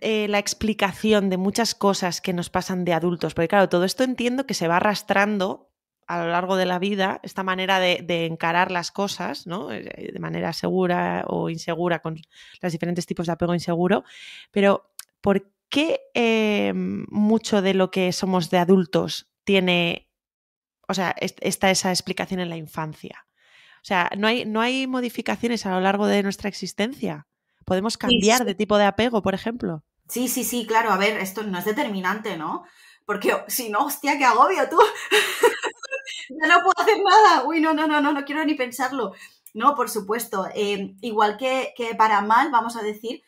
eh, la explicación de muchas cosas que nos pasan de adultos, porque claro, todo esto entiendo que se va arrastrando a lo largo de la vida, esta manera de, encarar las cosas, ¿no? Eh, de manera segura o insegura, con los diferentes tipos de apego inseguro, pero ¿por qué eh, mucho de lo que somos de adultos tiene, o sea, está esa explicación en la infancia? O sea, ¿no hay, no hay modificaciones a lo largo de nuestra existencia? ¿Podemos cambiar de tipo de apego, por ejemplo? Sí, sí, sí, claro, a ver, esto no es determinante, ¿no? Porque oh, si no, hostia, qué agobio tú. no puedo hacer nada, uy, no, no, no, no, no quiero ni pensarlo. No, por supuesto, eh, igual que, para mal, vamos a decir,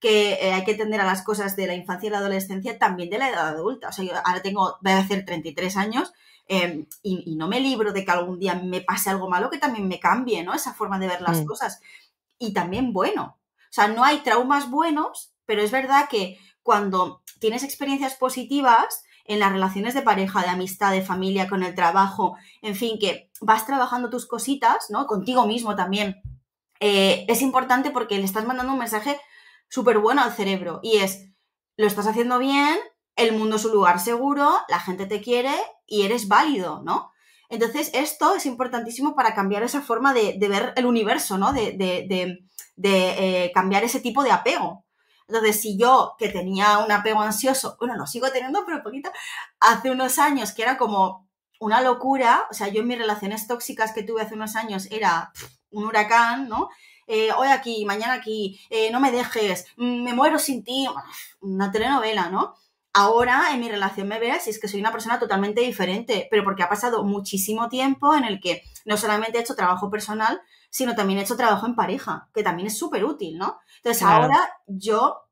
que eh, hay que atender a las cosas de la infancia y la adolescencia, también de la edad adulta. O sea, yo ahora tengo, voy a hacer 33 años em, y, no me libro de que algún día me pase algo malo que también me cambie, ¿no? Esa forma de ver las mm. cosas. Y también bueno. O sea, no hay traumas buenos, pero es verdad que cuando tienes experiencias positivas, en las relaciones de pareja, de amistad, de familia, con el trabajo, en fin, que vas trabajando tus cositas, ¿no? Contigo mismo también. Eh, es importante porque le estás mandando un mensaje súper bueno al cerebro y es, lo estás haciendo bien, el mundo es un lugar seguro, la gente te quiere y eres válido, ¿no? Entonces, esto es importantísimo para cambiar esa forma de, ver el universo, ¿no? De, eh, cambiar ese tipo de apego. Entonces, si yo, que tenía un apego ansioso, bueno, lo sigo teniendo, pero poquito, hace unos años que era como una locura, o sea, yo en mis relaciones tóxicas que tuve hace unos años era un huracán, ¿no? Eh, hoy aquí, mañana aquí, eh, no me dejes, mm, me muero sin ti, una telenovela, ¿no? Ahora en mi relación me veas y es que soy una persona totalmente diferente, pero porque ha pasado muchísimo tiempo en el que no solamente he hecho trabajo personal, sino también he hecho trabajo en pareja, que también es súper útil, ¿no? Entonces ahora yo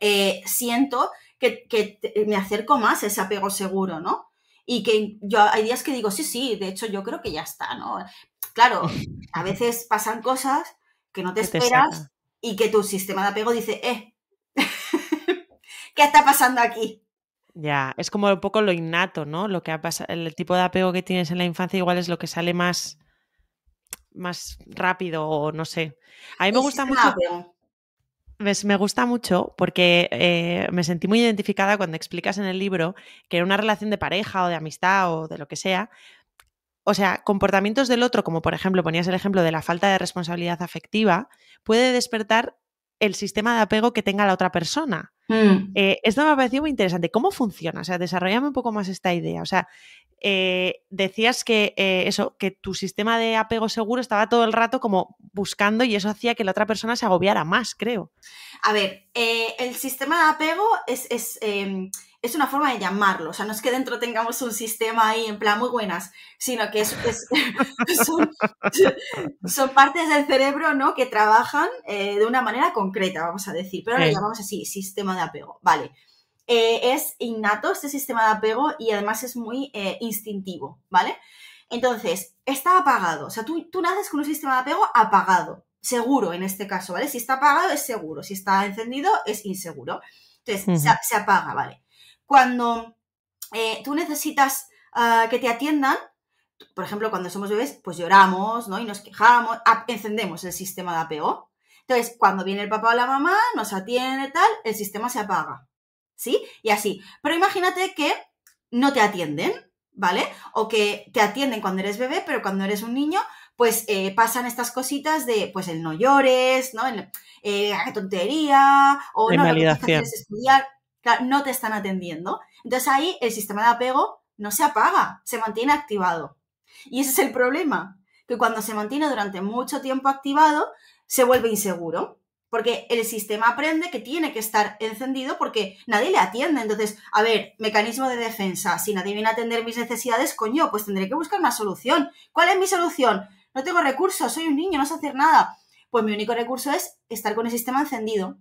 eh, siento que, me acerco más a ese apego seguro, ¿no? Y que yo hay días que digo, sí, sí, de hecho yo creo que ya está, ¿no? Claro, a veces pasan cosas que no te esperas y que tu sistema de apego dice, eh, ¿qué está pasando aquí? Ya, es como un poco lo innato, ¿no? Lo que ha el tipo de apego que tienes en la infancia igual es lo que sale más más rápido o no sé. A mí me pues gusta mucho. Pues me gusta mucho porque eh, me sentí muy identificada cuando explicas en el libro que era una relación de pareja o de amistad o de lo que sea, o sea, comportamientos del otro, como por ejemplo ponías el ejemplo de la falta de responsabilidad afectiva, puede despertar el sistema de apego que tenga la otra persona. Mm. Eh, esto me ha parecido muy interesante. ¿Cómo funciona? O sea, desarrollame un poco más esta idea. O sea, eh, decías que eh, eso, que tu sistema de apego seguro estaba todo el rato como buscando y eso hacía que la otra persona se agobiara más, creo. A ver, el sistema de apego es em, es una forma de llamarlo. O sea, no es que dentro tengamos un sistema ahí en plan muy buenas, sino que son, partes del cerebro ¿no? que trabajan eh, de una manera concreta, vamos a decir. Pero lo llamamos así, sistema de apego. Vale. Eh, es innato este sistema de apego y además es muy eh, instintivo, ¿vale? Entonces, está apagado. O sea, tú, naces con un sistema de apego apagado, seguro en este caso, ¿vale? Si está apagado es seguro, si está encendido es inseguro. Entonces, se apaga, ¿vale? cuando eh, tú necesitas ah, que te atiendan, por ejemplo, cuando somos bebés, pues lloramos, ¿no? Y nos quejamos, encendemos el sistema de apego. Entonces, cuando viene el papá o la mamá, nos atiende tal, el sistema se apaga. ¿Sí? Y así. Pero imagínate que no te atienden, ¿vale? O que te atienden cuando eres bebé, pero cuando eres un niño, pues eh, pasan estas cositas de, pues el no llores, ¿no? Eh, ah, qué tontería, o no, lo que estudiar no te están atendiendo. Entonces ahí el sistema de apego no se apaga, se mantiene activado. Y ese es el problema, que cuando se mantiene durante mucho tiempo activado, se vuelve inseguro, porque el sistema aprende que tiene que estar encendido porque nadie le atiende. Entonces, a ver, mecanismo de defensa, si nadie viene a atender mis necesidades, coño, pues tendré que buscar una solución. ¿Cuál es mi solución? No tengo recursos, soy un niño, no sé hacer nada. Pues mi único recurso es estar con el sistema encendido.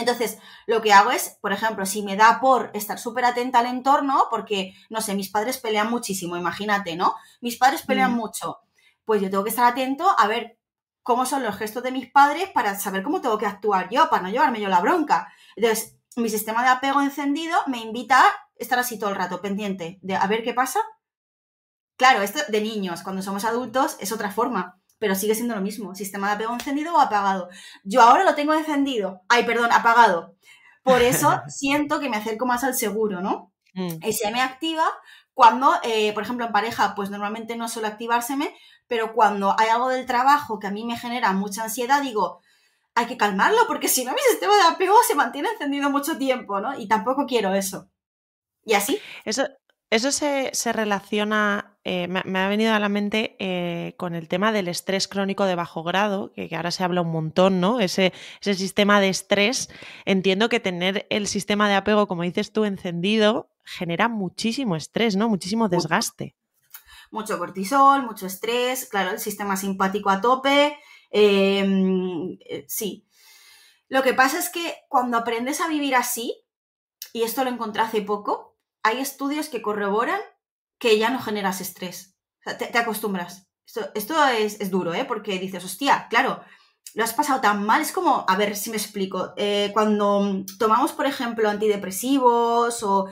Entonces, lo que hago es, por ejemplo, si me da por estar súper atenta al entorno, porque, no sé, mis padres pelean muchísimo, imagínate, ¿no? Mis padres pelean mm. mucho. Pues yo tengo que estar atento a ver cómo son los gestos de mis padres para saber cómo tengo que actuar yo, para no llevarme yo la bronca. Entonces, mi sistema de apego encendido me invita a estar así todo el rato, pendiente de a ver qué pasa. Claro, esto de niños, cuando somos adultos es otra forma pero sigue siendo lo mismo. Sistema de apego encendido o apagado. Yo ahora lo tengo encendido. Ay, perdón, apagado. Por eso siento que me acerco más al seguro, ¿no? Mm. Y se me activa cuando, eh, por ejemplo, en pareja, pues normalmente no suele activárseme, pero cuando hay algo del trabajo que a mí me genera mucha ansiedad, digo, hay que calmarlo porque si no mi sistema de apego se mantiene encendido mucho tiempo, ¿no? Y tampoco quiero eso. ¿Y así? Eso, eso se, se relaciona eh, me, ha venido a la mente eh, con el tema del estrés crónico de bajo grado, que, ahora se habla un montón, ¿no? Ese, sistema de estrés, entiendo que tener el sistema de apego, como dices tú, encendido, genera muchísimo estrés, ¿no? Muchísimo desgaste. Mucho cortisol, mucho estrés, claro, el sistema simpático a tope, em, eh, sí. Lo que pasa es que cuando aprendes a vivir así, y esto lo encontré hace poco, hay estudios que corroboran que ya no generas estrés. te, acostumbras. Esto, es, duro, ¿eh? Porque dices, hostia, claro, lo has pasado tan mal. Es como, a ver si me explico. Eh, cuando tomamos, por ejemplo, antidepresivos o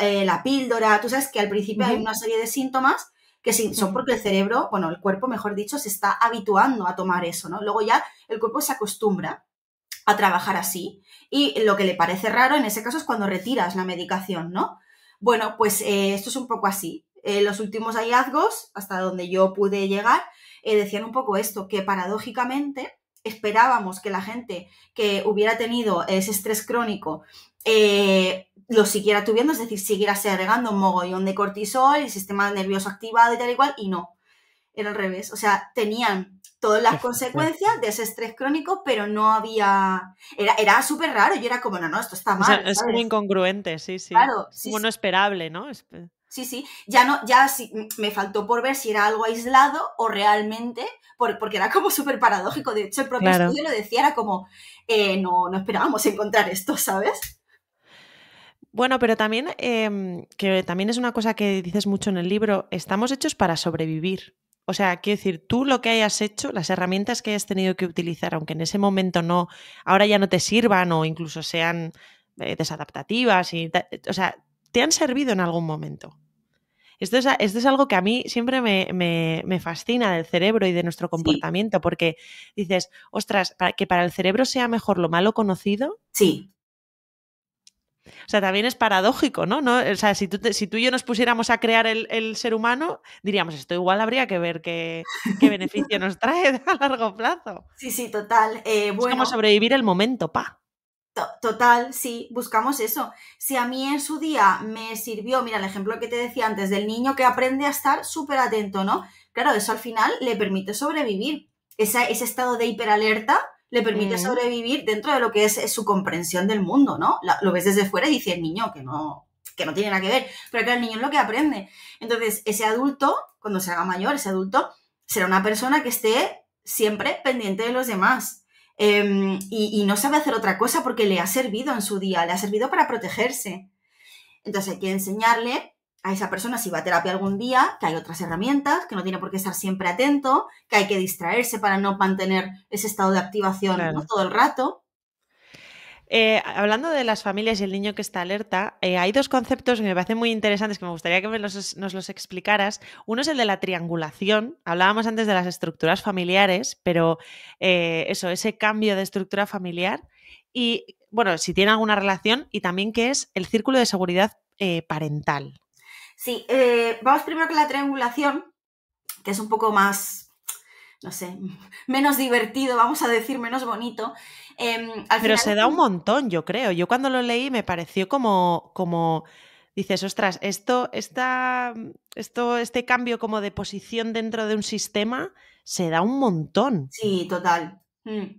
eh, la, píldora, tú sabes que al principio hay una serie de síntomas que son porque el cerebro, bueno, el cuerpo, mejor dicho, se está habituando a tomar eso, ¿no? Luego ya el cuerpo se acostumbra a trabajar así y lo que le parece raro en ese caso es cuando retiras la medicación, ¿no? Bueno, pues eh, esto es un poco así. Eh, los últimos hallazgos, hasta donde yo pude llegar, eh, decían un poco esto, que paradójicamente esperábamos que la gente que hubiera tenido ese estrés crónico eh, lo siguiera tuviendo, es decir, siguiera segregando un mogollón de cortisol, el sistema nervioso activado y tal y cual, y no, era al revés, o sea, tenían todas las consecuencias de ese estrés crónico, pero no había. Era, era súper raro. Yo era como, no, no, esto está mal. es muy incongruente, sí, sí. Claro, como no esperable, ¿no? Sí, sí, ya no, ya me faltó por ver si era algo aislado o realmente, porque era como súper paradójico, de hecho el propio estudio lo decía, era como, eh, no, esperábamos encontrar esto, ¿sabes? Bueno, pero también, em, que también es una cosa que dices mucho en el libro, estamos hechos para sobrevivir. O sea, quiero decir, tú lo que hayas hecho, las herramientas que hayas tenido que utilizar, aunque en ese momento no, ahora ya no te sirvan o incluso sean eh, desadaptativas, o sea, te han servido en algún momento. Esto es, algo que a mí siempre me, fascina del cerebro y de nuestro comportamiento, porque dices, ostras, que para el cerebro sea mejor lo malo conocido. Sí. O sea, también es paradójico, ¿no? O sea, si tú, si tú y yo nos pusiéramos a crear el, ser humano, diríamos, esto igual habría que ver qué, qué beneficio nos trae a largo plazo. Sí, sí, total. Eh, es sobrevivir el momento, pa. Total, sí, buscamos eso. Si a mí en su día me sirvió, mira el ejemplo que te decía antes del niño que aprende a estar súper atento, ¿no? Claro, eso al final le permite sobrevivir. ese estado de hiperalerta le permite mm. sobrevivir dentro de lo que es, eh, su comprensión del mundo, ¿no? lo ves desde fuera y dices, niño, que no, que no tiene nada que ver, pero claro, el niño es lo que aprende. Entonces, ese adulto, cuando se haga mayor, ese adulto será una persona que esté siempre pendiente de los demás, Em, y, no sabe hacer otra cosa porque le ha servido en su día, le ha servido para protegerse. Entonces hay que enseñarle a esa persona si va a terapia algún día que hay otras herramientas, que no tiene por qué estar siempre atento, que hay que distraerse para no mantener ese estado de activación todo el rato. Eh, hablando de las familias y el niño que está alerta, eh, hay dos conceptos que me parecen muy interesantes que me gustaría que nos los explicaras. Uno es el de la triangulación. Hablábamos antes de las estructuras familiares, pero eh, eso, ese cambio de estructura familiar. Y bueno, si tiene alguna relación, y también qué es el círculo de seguridad parental. Sí, vamos primero con la triangulación, que es un poco más, no sé, menos divertido, vamos a decir, menos bonito, Em, Pero se da un montón, yo creo. Yo cuando lo leí me pareció como, como dices, ostras, esto, esta, esto, este cambio como de posición dentro de un sistema se da un montón. Sí, total. Mm.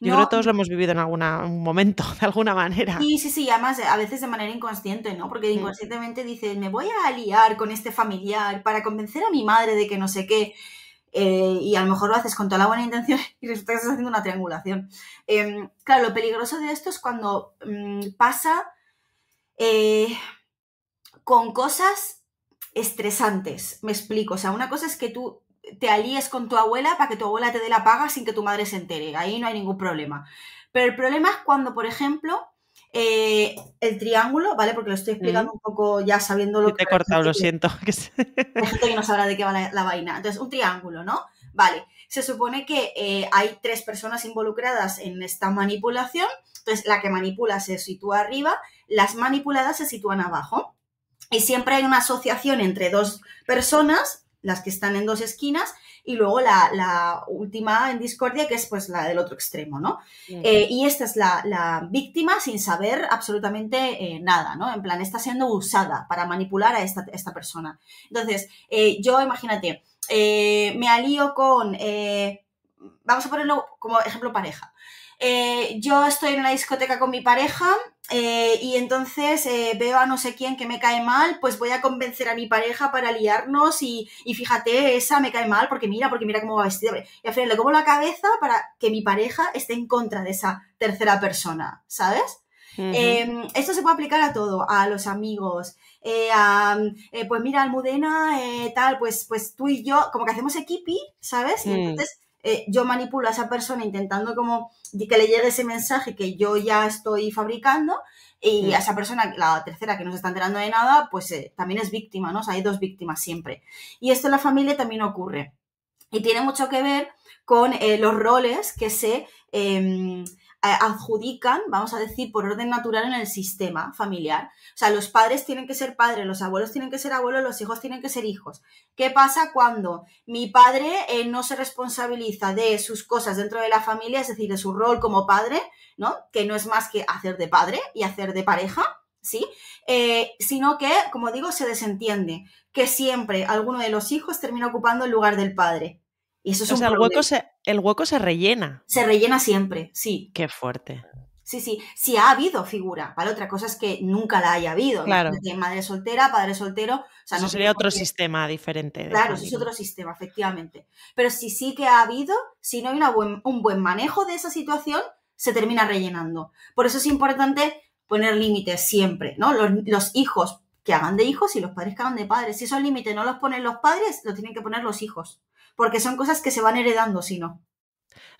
Yo creo que todos lo hemos vivido en algún momento, de alguna manera. Sí, sí, sí, además a veces de manera inconsciente, ¿no? Porque inconscientemente dice, me voy a aliar con este familiar para convencer a mi madre de que no sé qué. Eh, y a lo mejor lo haces con toda la buena intención y resulta estás haciendo una triangulación. Em, claro, lo peligroso de esto es cuando mm, pasa eh, con cosas estresantes, me explico. O sea, una cosa es que tú te alíes con tu abuela para que tu abuela te dé la paga sin que tu madre se entere, ahí no hay ningún problema. Pero el problema es cuando, por ejemplo, eh, el triángulo, ¿vale? Porque lo estoy explicando un poco ya sabiendo lo que. Te he cortado, lo siento. Hay gente que no sabrá de qué va la, vaina. Entonces, un triángulo, ¿no? Vale. Se supone que eh, hay tres personas involucradas en esta manipulación. Entonces, la que manipula se sitúa arriba, las manipuladas se sitúan abajo. Y siempre hay una asociación entre dos personas, las que están en dos esquinas, y luego la, última en discordia, que es pues la del otro extremo, ¿no? Eh, y esta es la, víctima sin saber absolutamente eh, nada, ¿no? En plan, está siendo usada para manipular a esta, esta persona. Entonces, eh, yo imagínate, me alío con, vamos a ponerlo como ejemplo pareja. Eh, yo estoy en una discoteca con mi pareja eh, y entonces eh, veo a no sé quién que me cae mal, pues voy a convencer a mi pareja para liarnos y, fíjate, esa me cae mal porque mira, porque mira cómo va vestida. Y al final le como la cabeza para que mi pareja esté en contra de esa tercera persona, ¿sabes? Em, esto se puede aplicar a todo, a los amigos, pues mira, Almudena, tal, pues, pues tú y yo, como que hacemos equipi, ¿sabes? Mm. entonces eh, yo manipulo a esa persona intentando como que le llegue ese mensaje que yo ya estoy fabricando y a esa persona, la tercera que no se está enterando de nada, pues eh, también es víctima, ¿no? O sea, hay dos víctimas siempre. Y esto en la familia también ocurre. Y tiene mucho que ver con eh, los roles que se... Em, eh, adjudican, vamos a decir, por orden natural en el sistema familiar. O sea, los padres tienen que ser padres, los abuelos tienen que ser abuelos, los hijos tienen que ser hijos. ¿Qué pasa cuando mi padre eh, no se responsabiliza de sus cosas dentro de la familia, es decir, de su rol como padre, ¿no? Que no es más que hacer de padre y hacer de pareja, ¿sí? Eh, sino que, como digo, se desentiende que siempre alguno de los hijos termina ocupando el lugar del padre. Y eso es un se, el hueco se rellena. Se rellena siempre, sí. Qué fuerte. Sí, sí, sí ha habido figura, ¿vale? Otra cosa es que nunca la haya habido. Claro. Madre soltera, padre soltero. sea, eso no sería otro sistema diferente. Claro, eso es otro sistema, efectivamente. Pero si sí que ha habido, si no hay un buen manejo de esa situación, se termina rellenando. Por eso es importante poner límites siempre, ¿no? Los, los hijos que hagan de hijos y los padres que hagan de padres. Si esos límites no los ponen los padres, los tienen que poner los hijos porque son cosas que se van heredando, si no.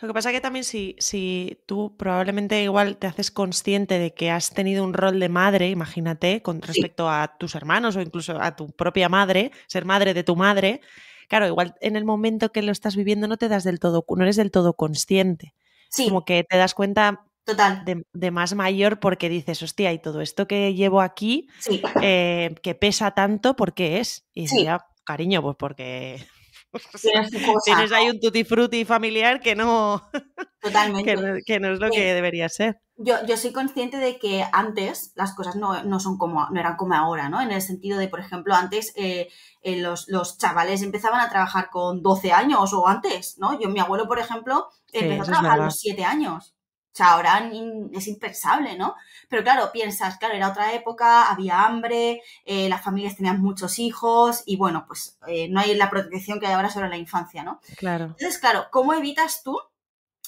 Lo que pasa que también si, si tú probablemente igual te haces consciente de que has tenido un rol de madre, imagínate, con respecto a tus hermanos o incluso a tu propia madre, ser madre de tu madre, claro, igual en el momento que lo estás viviendo no te das del todo, no eres del todo consciente. Sí. Como que te das cuenta Total. De, más mayor porque dices, hostia, y todo esto que llevo aquí, eh, que pesa tanto, ¿por qué es? Y cariño, pues porque Tienes, ahí un tutti frutti familiar que no, Que, es lo que debería ser. Yo, yo soy consciente de que antes las cosas no, son como, eran como ahora, ¿no? En el sentido de, por ejemplo, antes eh, eh, los, chavales empezaban a trabajar con 12 años o antes, ¿no? Yo, mi abuelo, por ejemplo, empezó a trabajar a los 7 años. O sea, ahora es impensable, ¿no? Pero claro, piensas, claro, era otra época, había hambre, eh, las familias tenían muchos hijos y bueno, pues eh, no hay la protección que hay ahora sobre la infancia, ¿no? Claro. Entonces, claro, ¿cómo evitas tú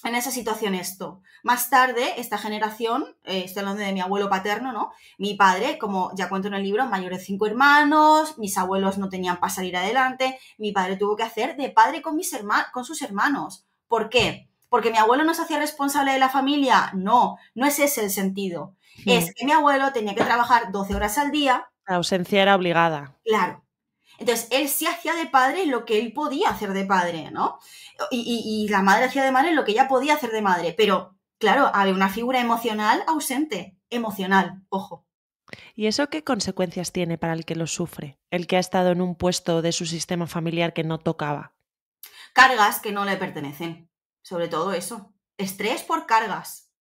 en esa situación esto? Más tarde, esta generación, eh, estoy hablando de mi abuelo paterno, ¿no? Mi padre, como ya cuento en el libro, mayor de cinco hermanos, mis abuelos no tenían para salir adelante, mi padre tuvo que hacer de padre con, mis con sus hermanos. ¿Por qué? porque mi abuelo no se hacía responsable de la familia. No, no es ese el sentido. Hmm. Es que mi abuelo tenía que trabajar 12 horas al día. La ausencia era obligada. Claro. Entonces, él sí hacía de padre lo que él podía hacer de padre, ¿no? Y, y la madre hacía de madre lo que ella podía hacer de madre. Pero, claro, había una figura emocional ausente. Emocional, ojo. ¿Y eso qué consecuencias tiene para el que lo sufre? El que ha estado en un puesto de su sistema familiar que no tocaba. Cargas que no le pertenecen sobre todo eso. Estrés por cargas.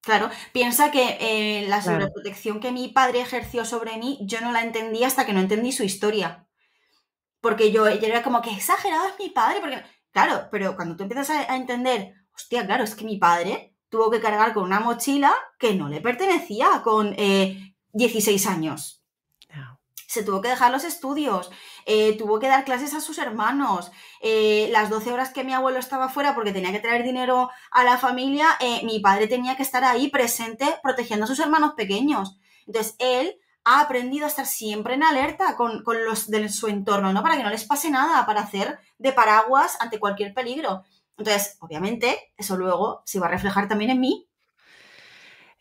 Claro, piensa que eh, la sobreprotección que mi padre ejerció sobre mí, yo no la entendí hasta que no entendí su historia. Porque yo, yo era como que exagerado es mi padre, porque claro, pero cuando tú empiezas a, entender, hostia, claro, es que mi padre tuvo que cargar con una mochila que no le pertenecía con 16 eh, años. Se tuvo que dejar los estudios. Eh, tuvo que dar clases a sus hermanos, eh, las 12 horas que mi abuelo estaba fuera porque tenía que traer dinero a la familia, eh, mi padre tenía que estar ahí presente protegiendo a sus hermanos pequeños. Entonces, él ha aprendido a estar siempre en alerta con, los de su entorno, ¿no? Para que no les pase nada, para hacer de paraguas ante cualquier peligro. Entonces, obviamente, eso luego se va a reflejar también en mí.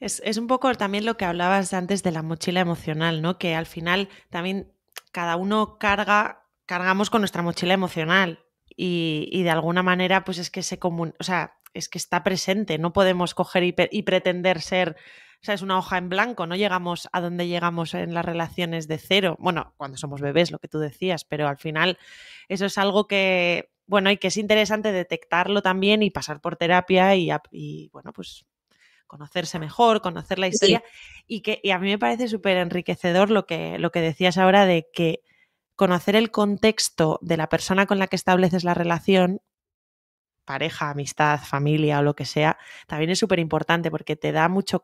Es, es, un poco también lo que hablabas antes de la mochila emocional, ¿no? Que al final también cada uno carga, cargamos con nuestra mochila emocional y, de alguna manera pues es que se comun o sea, es que está presente, no podemos coger y, pretender ser o sea, es una hoja en blanco, no llegamos a donde llegamos en las relaciones de cero. Bueno, cuando somos bebés, lo que tú decías, pero al final eso es algo que, bueno, y que es interesante detectarlo también y pasar por terapia y, y bueno, pues conocerse mejor, conocer la historia y que a mí me parece súper enriquecedor lo que, lo que decías ahora de que conocer el contexto de la persona con la que estableces la relación, pareja, amistad, familia o lo que sea, también es súper importante porque te da mucho,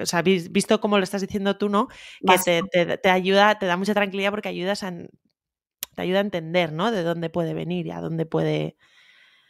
o sea, visto como lo estás diciendo tú, ¿no? Que te, ayuda, te da mucha tranquilidad porque ayudas te ayuda a entender, ¿no? De dónde puede venir y a dónde puede,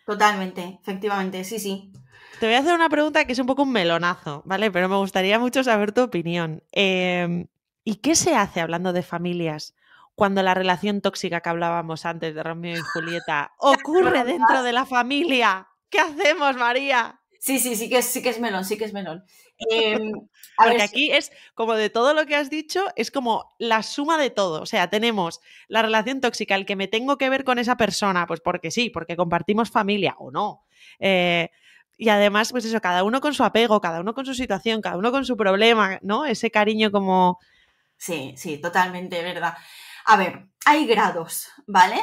Totalmente, efectivamente, sí, sí. Te voy a hacer una pregunta que es un poco un melonazo, ¿vale? Pero me gustaría mucho saber tu opinión. Em, ¿Y qué se hace hablando de familias cuando la relación tóxica que hablábamos antes de Romeo y Julieta ocurre dentro de la familia? ¿Qué hacemos, María? Sí, sí, sí que es, sí que es melón, sí que es melón. Em, porque aquí es como de todo lo que has dicho, es como la suma de todo. O sea, tenemos la relación tóxica, el que me tengo que ver con esa persona, pues porque sí, porque compartimos familia o no. Eh, y además, pues eso, cada uno con su apego, cada uno con su situación, cada uno con su problema, ¿no? Ese cariño como... Sí, sí, totalmente, ¿verdad? A ver, hay grados, ¿vale?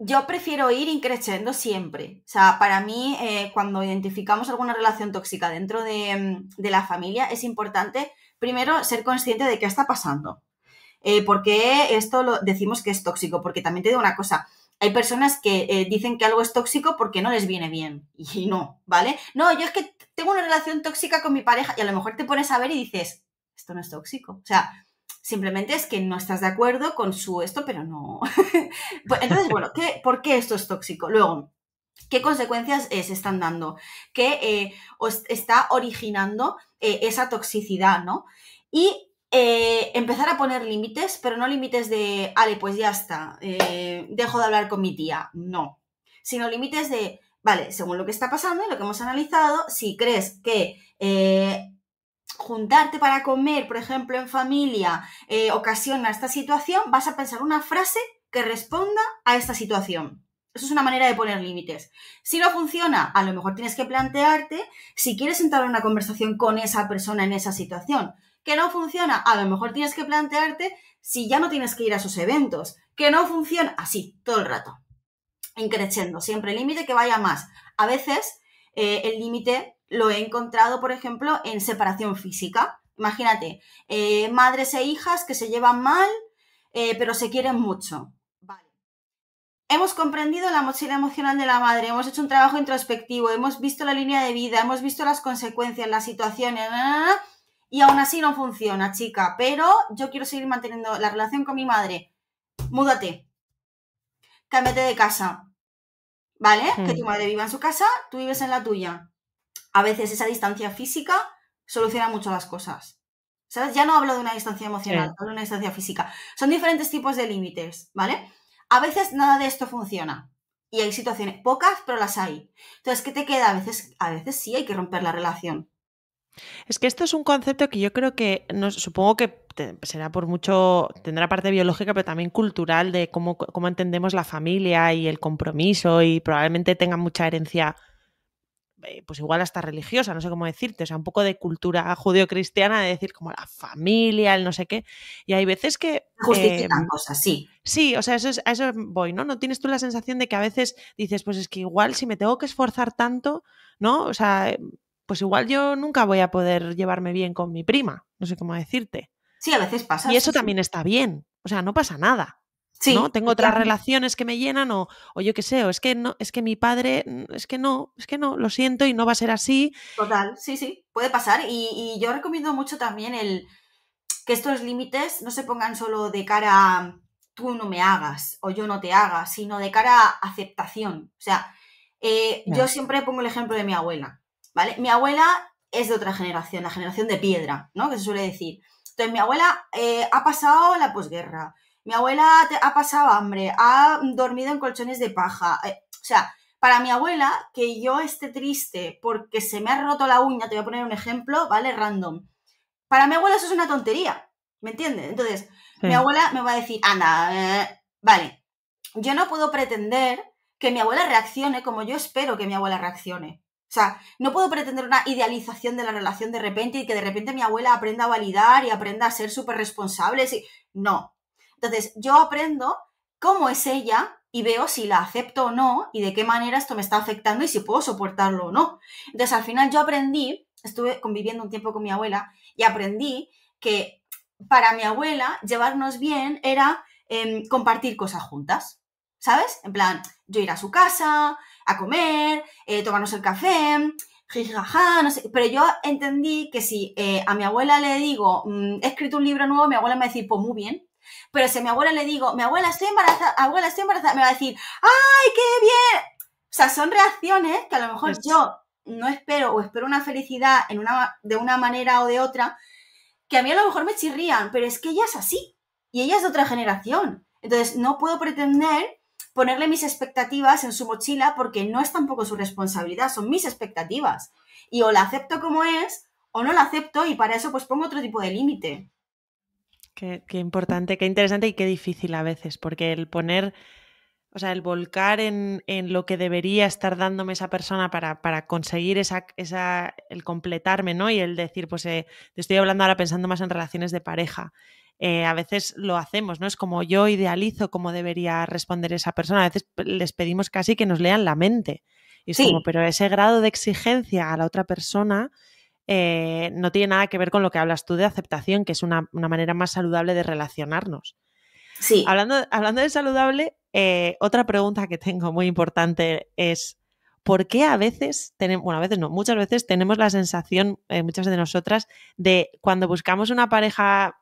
yo prefiero ir increciendo siempre. O sea, para mí, eh, cuando identificamos alguna relación tóxica dentro mm, de, la familia, es importante primero ser consciente de qué está pasando. Eh, porque esto lo decimos que es tóxico? Porque también te digo una cosa. Hay personas que eh, dicen que algo es tóxico porque no les viene bien. Y no, ¿vale? No, yo es que tengo una relación tóxica con mi pareja y a lo mejor te pones a ver y dices, esto no es tóxico. O sea, Simplemente es que no estás de acuerdo con su esto, pero no. Pues, entonces, bueno, ¿qué, ¿por qué esto es tóxico? Luego, ¿qué consecuencias se están dando? ¿Qué eh, está originando eh, esa toxicidad, no? Y eh, empezar a poner límites, pero no límites de, Vale, pues ya está, dejo de hablar con mi tía, no. Sino límites de, vale, según lo que está pasando, y lo que hemos analizado, si crees que juntarte para comer, por ejemplo, en familia, eh, ocasiona esta situación, vas a pensar una frase que responda a esta situación. Eso es una manera de poner límites. Si no funciona, a lo mejor tienes que plantearte si quieres entrar en una conversación con esa persona en esa situación. Que no funciona, a lo mejor tienes que plantearte si ya no tienes que ir a sus eventos. Que no funciona, así, todo el rato. Increciendo, siempre el límite que vaya más. A veces eh, el límite lo he encontrado, por ejemplo, en separación física. Imagínate, eh, madres e hijas que se llevan mal, eh, pero se quieren mucho. Hemos comprendido la mochila emocional de la madre, hemos hecho un trabajo introspectivo, hemos visto la línea de vida, hemos visto las consecuencias, las situaciones, y aún así no funciona, chica. Pero yo quiero seguir manteniendo la relación con mi madre. Múdate. Cámbiate de casa. ¿Vale? Que hmm. tu madre viva en su casa, tú vives en la tuya a veces esa distancia física soluciona mucho las cosas. Ya no hablo de una distancia emocional, hablo de una distancia física. Son diferentes tipos de límites, ¿vale? A veces nada de esto funciona. Y hay situaciones, pocas, pero las hay. Entonces, ¿qué te queda? A veces, a veces sí hay que romper la relación. Es que esto es un concepto que yo creo que no, supongo que será por mucho, tendrá parte biológica, pero también cultural de cómo, cómo, entendemos la familia y el compromiso, y probablemente tenga mucha herencia eh, pues igual hasta religiosa, no sé cómo decirte, o sea, un poco de cultura judeocristiana de decir como la familia, el no sé qué. Y hay veces que... Justifican em, cosas, sí. Sí, o sea, eso a eso voy, ¿no? ¿No tienes tú la sensación de que a veces dices, pues es que igual si me tengo que esforzar tanto, ¿no? O sea, em, pues igual yo nunca voy a poder llevarme bien con mi prima, no sé cómo decirte. Sí, a veces pasa. Y eso también está bien, o sea, no pasa nada. ¿no? Tengo otras relaciones que me llenan o, yo qué sé, o es que no, es que mi padre, mm, es que no, es que no, lo siento y no va a ser así. Total, sí, sí, puede pasar. Y, yo recomiendo mucho también el que estos límites no se pongan solo de cara tú no me hagas o yo no te haga, sino de cara a aceptación. O sea, eh, yo siempre pongo el ejemplo de mi abuela, ¿vale? Mi abuela es de otra generación, la generación de piedra, ¿no? Que se suele decir. Entonces, mi abuela eh, ha pasado la posguerra, mi abuela ha pasado hambre, ha dormido en colchones de paja. Eh, o sea, para mi abuela, que yo esté triste porque se me ha roto la uña, te voy a poner un ejemplo, ¿vale? Random. Para mi abuela eso es una tontería, ¿me entiendes? Entonces, mi abuela me va a decir, anda, eh, vale, yo no puedo pretender que mi abuela reaccione como yo espero que mi abuela reaccione. O sea, no puedo pretender una idealización de la relación de repente y que de repente mi abuela aprenda a validar y aprenda a ser súper responsable. No, entonces, yo aprendo cómo es ella y veo si la acepto o no y de qué manera esto me está afectando y si puedo soportarlo o no. Entonces, al final yo aprendí, estuve conviviendo un tiempo con mi abuela y aprendí que para mi abuela llevarnos bien era em, compartir cosas juntas, ¿sabes? En plan, yo ir a su casa, a comer, eh, tomarnos el café, jijaja, no sé. Pero yo entendí que si eh, a mi abuela le digo, mm, he escrito un libro nuevo, mi abuela me va a decir, pues muy bien, pero si a mi abuela le digo, mi abuela estoy embarazada, abuela estoy embarazada, me va a decir, ¡ay, qué bien! O sea, son reacciones que a lo mejor pues yo no espero o espero una felicidad en una, de una manera o de otra, que a mí a lo mejor me chirrían, pero es que ella es así y ella es de otra generación. Entonces, no puedo pretender ponerle mis expectativas en su mochila porque no es tampoco su responsabilidad, son mis expectativas. Y o la acepto como es o no la acepto y para eso pues pongo otro tipo de límite. Qué, importante, qué interesante y qué difícil a veces, porque el poner, o sea, el volcar en, lo que debería estar dándome esa persona para, conseguir esa, esa, el completarme, ¿no? Y el decir, pues eh, te estoy hablando ahora pensando más en relaciones de pareja. Eh, a veces lo hacemos, ¿no? Es como yo idealizo cómo debería responder esa persona. A veces les pedimos casi que nos lean la mente. Y es como, pero ese grado de exigencia a la otra persona eh, no tiene nada que ver con lo que hablas tú de aceptación, que es una, manera más saludable de relacionarnos. Sí. Hablando, hablando de saludable, eh, otra pregunta que tengo muy importante es, ¿por qué a veces tenemos, bueno, a veces no, muchas veces tenemos la sensación, eh, muchas de nosotras, de cuando buscamos una pareja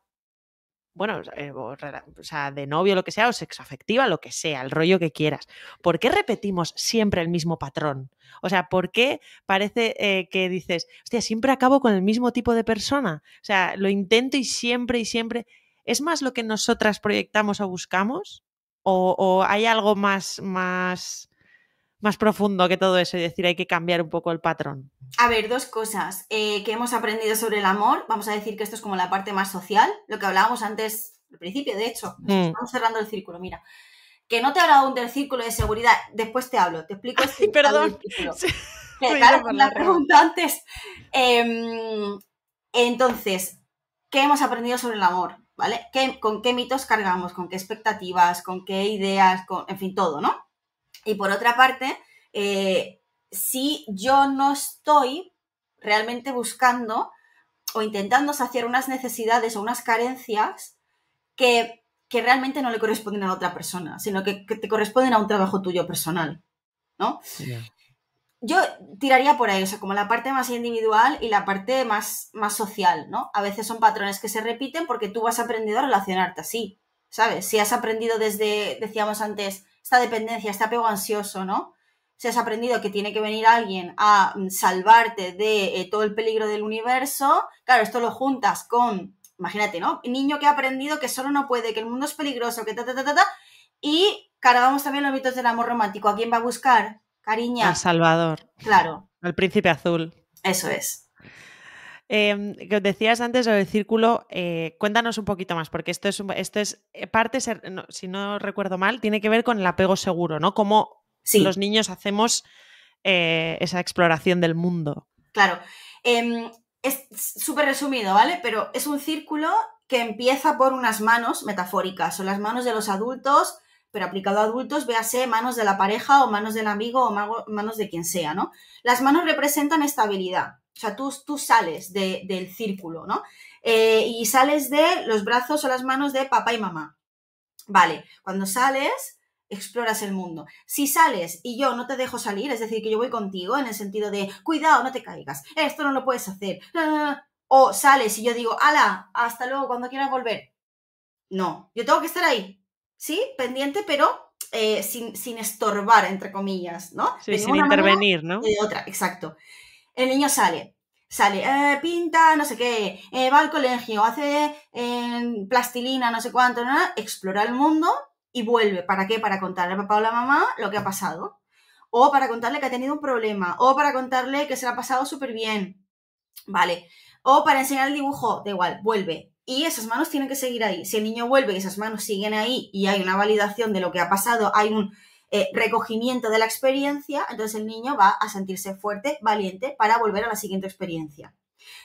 bueno, eh, o, sea, de novio, lo que sea, o sexo afectiva, lo que sea, el rollo que quieras. ¿Por qué repetimos siempre el mismo patrón? O sea, ¿por qué parece eh, que dices, hostia, siempre acabo con el mismo tipo de persona? O sea, lo intento y siempre y siempre. ¿Es más lo que nosotras proyectamos o buscamos? ¿O, o hay algo más, más más profundo que todo eso y decir hay que cambiar un poco el patrón? A ver, dos cosas eh, que hemos aprendido sobre el amor. Vamos a decir que esto es como la parte más social, lo que hablábamos antes, al principio, de hecho. Mm. Estamos cerrando el círculo, mira. Que no te he hablado aún del círculo de seguridad, después te hablo, te explico. Este perdón. la pregunta antes. Em, entonces, ¿qué hemos aprendido sobre el amor? ¿Vale? ¿Qué, ¿Con qué mitos cargamos? ¿Con qué expectativas? ¿Con qué ideas? Con, en fin, todo, ¿no? Y por otra parte, eh, si yo no estoy realmente buscando o intentando saciar unas necesidades o unas carencias que, realmente no le corresponden a otra persona, sino que, te corresponden a un trabajo tuyo personal, ¿no? Yo tiraría por ahí, o sea, como la parte más individual y la parte más, más social, ¿no? A veces son patrones que se repiten porque tú vas aprendiendo a relacionarte así, ¿sabes? Si has aprendido desde, decíamos antes, esta dependencia, este apego ansioso, ¿no? Si has aprendido que tiene que venir alguien a mm, salvarte de eh, todo el peligro del universo, claro, esto lo juntas con, imagínate, ¿no? Niño que ha aprendido que solo no puede, que el mundo es peligroso, que ta, ta, ta, ta, ta y cargamos también los mitos del amor romántico. ¿A quién va a buscar? Cariña. A Salvador. Claro. Al príncipe azul. Eso es. Em, decías antes del círculo, eh, cuéntanos un poquito más, porque esto es, esto es eh, parte, si no recuerdo mal, tiene que ver con el apego seguro, ¿no? Cómo los niños hacemos eh, esa exploración del mundo. Claro. Em, es súper resumido, ¿vale? Pero es un círculo que empieza por unas manos metafóricas, son las manos de los adultos, pero aplicado a adultos, véase manos de la pareja o manos del amigo o manos de quien sea, ¿no? Las manos representan estabilidad, o sea, tú, sales del círculo, ¿no? Eh, y sales de los brazos o las manos de papá y mamá. Vale, cuando sales, exploras el mundo. Si sales y yo no te dejo salir, es decir, que yo voy contigo en el sentido de, cuidado, no te caigas, esto no lo puedes hacer. O sales y yo digo, ala, hasta luego, cuando quieras volver. No, yo tengo que estar ahí, ¿sí? Pendiente, pero eh, sin, sin, estorbar, entre comillas, ¿no? Sí, sin intervenir, ¿no? De otra, exacto el niño sale, sale, eh, pinta, no sé qué, eh, va al colegio, hace eh, plastilina, no sé cuánto, nada, explora el mundo y vuelve. ¿Para qué? Para contarle al papá o la mamá lo que ha pasado. O para contarle que ha tenido un problema. O para contarle que se le ha pasado súper bien. Vale. O para enseñar el dibujo, da igual, vuelve. Y esas manos tienen que seguir ahí. Si el niño vuelve y esas manos siguen ahí y hay una validación de lo que ha pasado, hay un eh, recogimiento de la experiencia, entonces el niño va a sentirse fuerte, valiente para volver a la siguiente experiencia.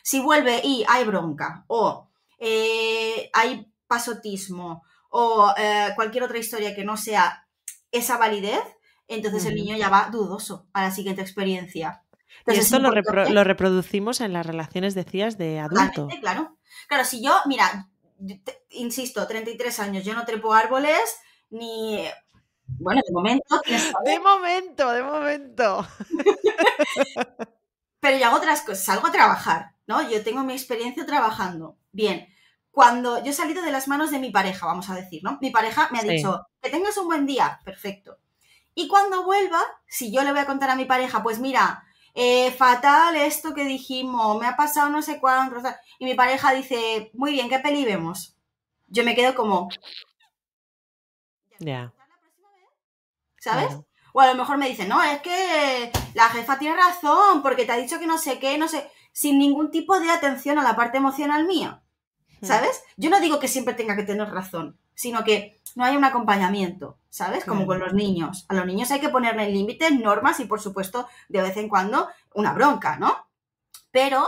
Si vuelve y hay bronca o eh, hay pasotismo o eh, cualquier otra historia que no sea esa validez, entonces el niño ya va dudoso a la siguiente experiencia. Entonces, y esto lo, reproducimos en las relaciones, decías, de adulto. Claro, claro, si yo, mira, insisto, 33 años, yo no trepo árboles, ni bueno, de momento. De momento, de momento. Pero yo hago otras cosas, salgo a trabajar, ¿no? Yo tengo mi experiencia trabajando. Bien, cuando yo he salido de las manos de mi pareja, vamos a decir, ¿no? Mi pareja me ha dicho, que tengas un buen día, perfecto. Y cuando vuelva, si yo le voy a contar a mi pareja, pues mira, eh, fatal esto que dijimos, me ha pasado no sé cuánto, y mi pareja dice, muy bien, ¿qué peli vemos? Yo me quedo como... Ya. ¿sabes? O a lo mejor me dicen, no, es que la jefa tiene razón, porque te ha dicho que no sé qué, no sé, sin ningún tipo de atención a la parte emocional mía, hmm. ¿sabes? Yo no digo que siempre tenga que tener razón, sino que no hay un acompañamiento, ¿sabes? Como con los niños. A los niños hay que ponerle límites, normas y, por supuesto, de vez en cuando, una bronca, ¿no? Pero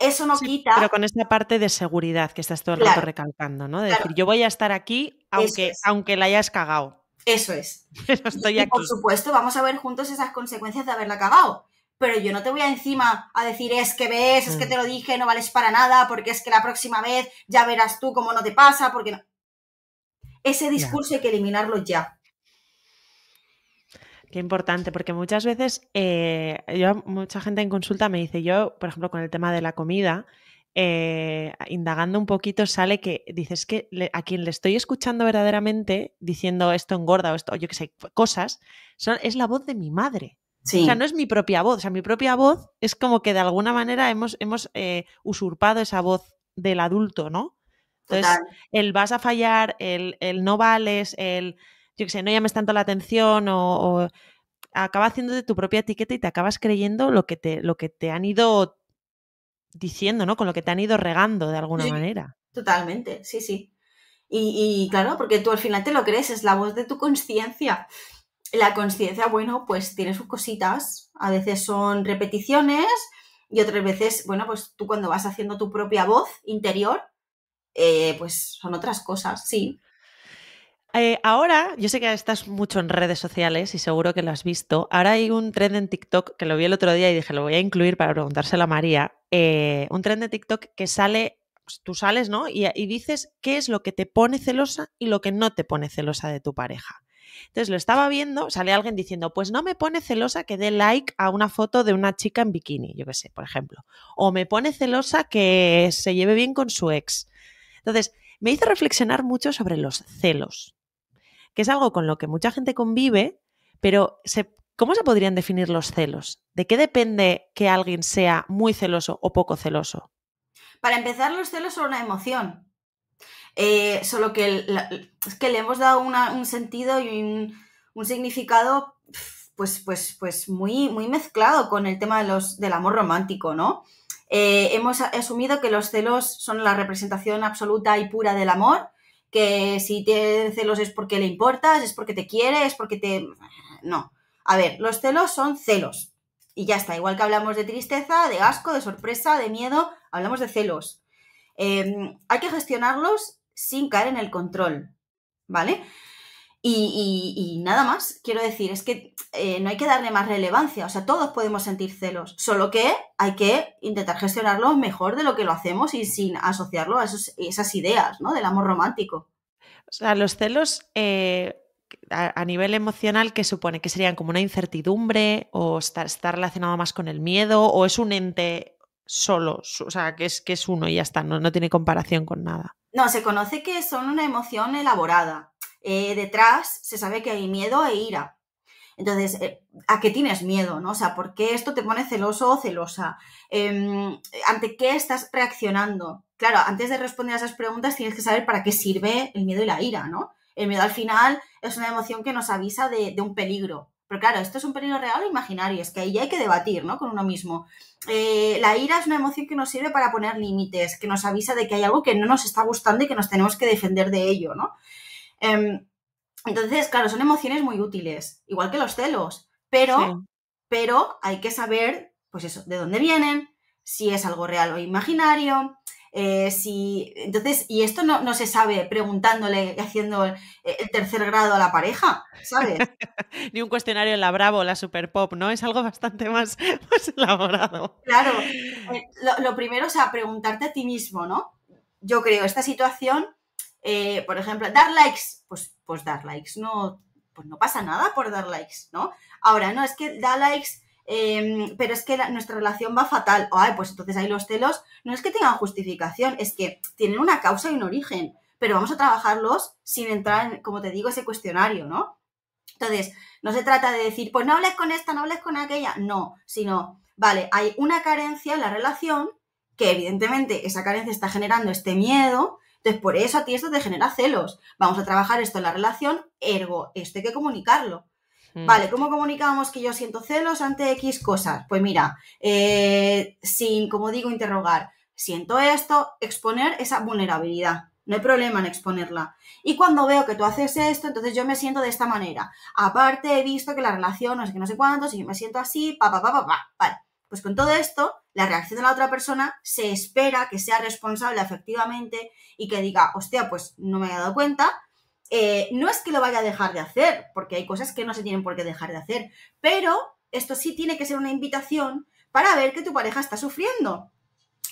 eso no quita. Pero con esta parte de seguridad que estás todo el rato recalcando, ¿no? De decir, yo voy a estar aquí aunque, aunque la hayas cagado. Eso es. Por supuesto, vamos a ver juntos esas consecuencias de haberla cagado. Pero yo no te voy a encima a decir, es que ves, es que mm. te lo dije, no vales para nada, porque es que la próxima vez ya verás tú cómo no te pasa, porque no. Ese discurso hay que eliminarlo ya. Qué importante, porque muchas veces, eh, yo, mucha gente en consulta me dice, yo, por ejemplo, con el tema de la comida, eh, indagando un poquito, sale que dices que a quien le estoy escuchando verdaderamente diciendo esto engorda o esto, yo que sé, cosas, es la voz de mi madre. O sea, no es mi propia voz. O sea, mi propia voz es como que de alguna manera hemos, hemos eh, usurpado esa voz del adulto, ¿no? Entonces, el vas a fallar, el, no vales, el yo que sé, no llames tanto la atención o, o acaba haciéndote tu propia etiqueta y te acabas creyendo lo que te, lo que te han ido diciendo, ¿no? Con lo que te han ido regando de alguna manera. Totalmente, sí, sí. Y, claro, porque tú al final te lo crees, es la voz de tu conciencia. La conciencia, bueno, pues tiene sus cositas. A veces son repeticiones y otras veces, bueno, pues tú cuando vas haciendo tu propia voz interior, eh, pues son otras cosas, sí. Eh, ahora, yo sé que estás mucho en redes sociales y seguro que lo has visto. Ahora hay un trend en TikTok que lo vi el otro día y dije, lo voy a incluir para preguntárselo a María. Eh, un trend de TikTok que sale, pues, tú sales, ¿no? Y, y, dices qué es lo que te pone celosa y lo que no te pone celosa de tu pareja. Entonces lo estaba viendo, sale alguien diciendo, pues no me pone celosa que dé like a una foto de una chica en bikini, yo qué sé, por ejemplo. O me pone celosa que se lleve bien con su ex. Entonces, me hizo reflexionar mucho sobre los celos que es algo con lo que mucha gente convive, pero ¿cómo se podrían definir los celos? ¿De qué depende que alguien sea muy celoso o poco celoso? Para empezar, los celos son una emoción. Eh, solo que, que le hemos dado un sentido y un, significado pues, pues, pues muy, muy mezclado con el tema de los, del amor romántico, ¿no? Eh, hemos asumido que los celos son la representación absoluta y pura del amor que si tiene celos es porque le importas, es porque te quiere, es porque te... No. A ver, los celos son celos. Y ya está, igual que hablamos de tristeza, de asco, de sorpresa, de miedo, hablamos de celos. Em, hay que gestionarlos sin caer en el control, ¿vale? Y, nada más, quiero decir, es que eh, no hay que darle más relevancia, o sea, todos podemos sentir celos, solo que hay que intentar gestionarlo mejor de lo que lo hacemos y sin asociarlo a esas ideas, ¿no? Del amor romántico. O sea, los celos eh, a, nivel emocional, ¿qué supone? ¿Que serían como una incertidumbre o está, relacionado más con el miedo o es un ente solo, o sea, que es, que es uno y ya está, no tiene comparación con nada? No, se conoce que son una emoción elaborada eh, detrás se sabe que hay miedo e ira. Entonces, eh, ¿a qué tienes miedo? ¿no? O sea, ¿por qué esto te pone celoso o celosa? Em, ¿Ante qué estás reaccionando? Claro, antes de responder a esas preguntas tienes que saber para qué sirve el miedo y la ira, ¿no? El miedo al final es una emoción que nos avisa de, un peligro. Pero claro, esto es un peligro real o imaginario, es que ahí ya hay que debatir, ¿no? Con uno mismo. Eh, la ira es una emoción que nos sirve para poner límites, que nos avisa de que hay algo que no nos está gustando y que nos tenemos que defender de ello, ¿no? Em, entonces, claro, son emociones muy útiles, igual que los celos, pero, pero hay que saber, pues eso, de dónde vienen, si es algo real o imaginario. Eh, si, entonces, y esto no, se sabe preguntándole haciendo el, tercer grado a la pareja, ¿sabes? Ni un cuestionario en la Bravo, la Super Pop, ¿no? Es algo bastante más, elaborado. Claro, eh, lo, primero es preguntarte a ti mismo, ¿no? Yo creo, esta situación eh, por ejemplo, dar likes, pues, pues dar likes, no, pues no pasa nada por dar likes, ¿no? Ahora, no, es que da likes, em, pero es que nuestra relación va fatal. Ay, pues entonces ahí los celos no es que tengan justificación, es que tienen una causa y un origen, pero vamos a trabajarlos sin entrar como te digo, ese cuestionario, ¿no? Entonces, no se trata de decir, pues no hables con esta, no hables con aquella, no, sino, vale, hay una carencia en la relación que evidentemente esa carencia está generando este miedo, entonces, por eso a ti esto te genera celos. Vamos a trabajar esto en la relación, ergo, esto hay que comunicarlo. Mm. Vale, ¿cómo comunicamos que yo siento celos ante X cosas? Pues mira, eh, sin, como digo, interrogar, siento esto, exponer esa vulnerabilidad. No hay problema en exponerla. Y cuando veo que tú haces esto, entonces yo me siento de esta manera. Aparte, he visto que la relación no sé qué, no sé cuántos, y yo me siento así, pa, pa, pa, pa, pa. Vale. Pues con todo esto, la reacción de la otra persona se espera que sea responsable efectivamente y que diga, hostia, pues no me he dado cuenta. Eh, no es que lo vaya a dejar de hacer, porque hay cosas que no se tienen por qué dejar de hacer, pero esto sí tiene que ser una invitación para ver que tu pareja está sufriendo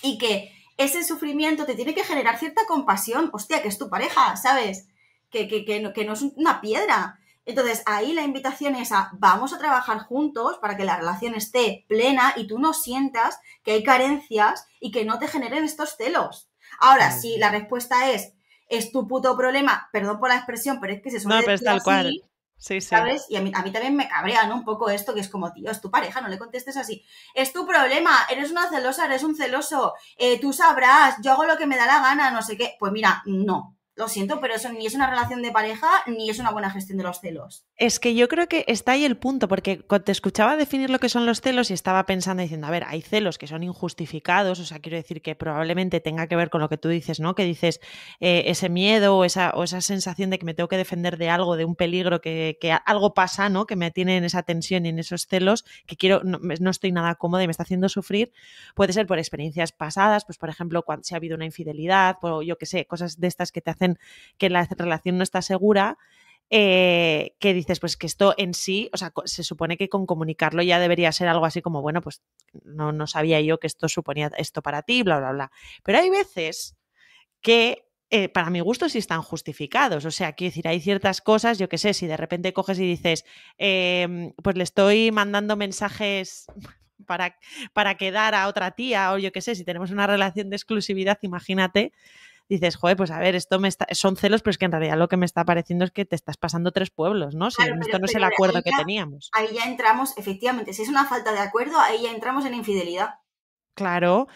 y que ese sufrimiento te tiene que generar cierta compasión. Hostia, que es tu pareja, ¿sabes? Que, que, no, que no es una piedra entonces, ahí la invitación es a vamos a trabajar juntos para que la relación esté plena y tú no sientas que hay carencias y que no te generen estos celos. Ahora, sí. si la respuesta es es tu puto problema, perdón por la expresión, pero es que se suele no, tal cual. Sí, sí. ¿Sabes? Y a mí, también me cabrea, Un poco esto que es como, tío, es tu pareja, no le contestes así. Es tu problema, eres una celosa, eres un celoso, eh, tú sabrás, yo hago lo que me da la gana, no sé qué. Pues mira, no lo siento, pero eso ni es una relación de pareja ni es una buena gestión de los celos. Es que yo creo que está ahí el punto, porque te escuchaba definir lo que son los celos y estaba pensando diciendo, a ver, hay celos que son injustificados, o sea, quiero decir que probablemente tenga que ver con lo que tú dices, ¿no? Que dices eh, ese miedo o esa, o esa, sensación de que me tengo que defender de algo, de un peligro, que, algo pasa, ¿no? Que me tiene en esa tensión y en esos celos, que quiero, no, estoy nada cómoda y me está haciendo sufrir. Puede ser por experiencias pasadas, pues por ejemplo, cuando, si ha habido una infidelidad, o yo qué sé, cosas de estas que te hacen que la relación no está segura, eh, que dices, pues que esto en sí, o sea, se supone que con comunicarlo ya debería ser algo así como, bueno, pues no, no sabía yo que esto suponía esto para ti, bla, bla, bla. Pero hay veces que, eh, para mi gusto, sí están justificados. O sea, quiero decir, hay ciertas cosas, yo qué sé, si de repente coges y dices, em, pues le estoy mandando mensajes para, para quedar a otra tía, o yo qué sé, si tenemos una relación de exclusividad, imagínate dices, joder, pues a ver, esto me está... son celos, pero es que en realidad lo que me está pareciendo es que te estás pasando tres pueblos, ¿no? si, esto no es el acuerdo que teníamos. Ahí ya entramos, efectivamente, si es una falta de acuerdo, ahí ya entramos en infidelidad. Claro,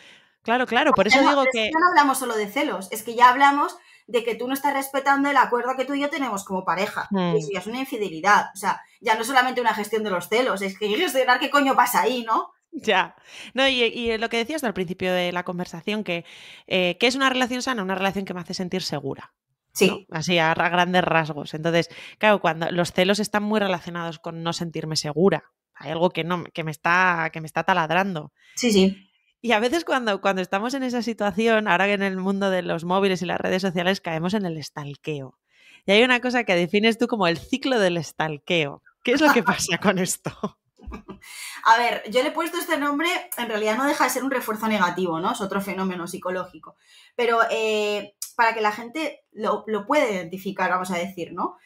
claro, claro, por eso digo que... No hablamos solo de celos, es que ya hablamos de que tú no estás respetando el acuerdo que tú y yo tenemos como pareja. Mm. Y es una infidelidad. O sea, ya no es solamente una gestión de los celos, es que gestionar qué coño pasa ahí, ¿no? Ya. No, y, lo que decías al principio de la conversación, eh, que, es una relación sana, una relación que me hace sentir segura. Sí. Así, a grandes rasgos. Entonces, claro, cuando los celos están muy relacionados con no sentirme segura. Hay algo que no, que me está, que me está taladrando. Sí, sí. Y a veces cuando, cuando estamos en esa situación, ahora que en el mundo de los móviles y las redes sociales caemos en el estalqueo. Y hay una cosa que defines tú como el ciclo del estalqueo. ¿Qué es lo que pasa con esto? A ver, yo le he puesto este nombre, en realidad no deja de ser un refuerzo negativo, ¿no? Es otro fenómeno psicológico. Pero eh, para que la gente lo, lo pueda identificar, vamos a decir, ¿no?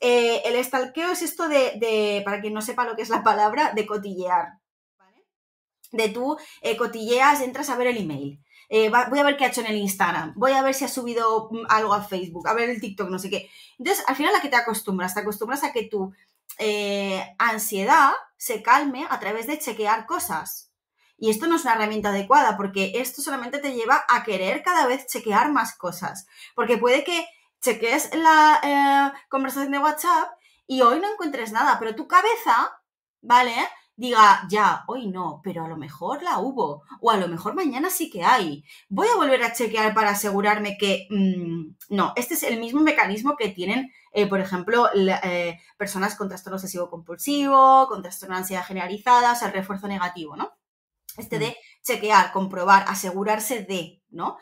Eh, el estalqueo es esto de, para quien no sepa lo que es la palabra, de cotillear. De tú eh, cotilleas, entras a ver el email. voy a ver qué ha hecho en el Instagram, voy a ver si ha subido mm, algo a Facebook, a ver el TikTok, no sé qué. Entonces, al final, ¿a que te acostumbras? Te acostumbras a que tu ansiedad se calme a través de chequear cosas. Y esto no es una herramienta adecuada porque esto solamente te lleva a querer cada vez chequear más cosas. Porque puede que cheques la eh, conversación de WhatsApp y hoy no encuentres nada, pero tu cabeza, ¿vale? diga, ya, hoy no, pero a lo mejor la hubo, o a lo mejor mañana sí que hay. Voy a volver a chequear para asegurarme que mm, no, este es el mismo mecanismo que tienen, eh, por ejemplo, eh, personas con trastorno obsesivo compulsivo, con trastorno de ansiedad generalizada, o sea, el refuerzo negativo, ¿no? Este de mm. chequear, comprobar, asegurarse de, ¿no?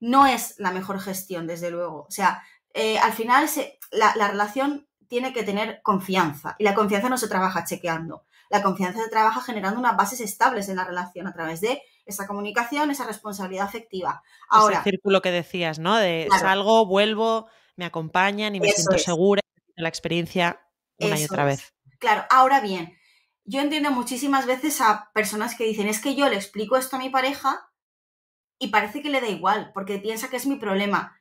No es la mejor gestión, desde luego. O sea, eh, al final la relación tiene que tener confianza y la confianza no se trabaja chequeando la confianza de trabajo generando unas bases estables en la relación a través de esa comunicación, esa responsabilidad afectiva. Ahora, Ese círculo que decías, ¿no? De salgo, vuelvo, me acompañan y me siento segura la experiencia una y otra vez. Claro, ahora bien, yo entiendo muchísimas veces a personas que dicen, es que yo le explico esto a mi pareja y parece que le da igual, porque piensa que es mi problema.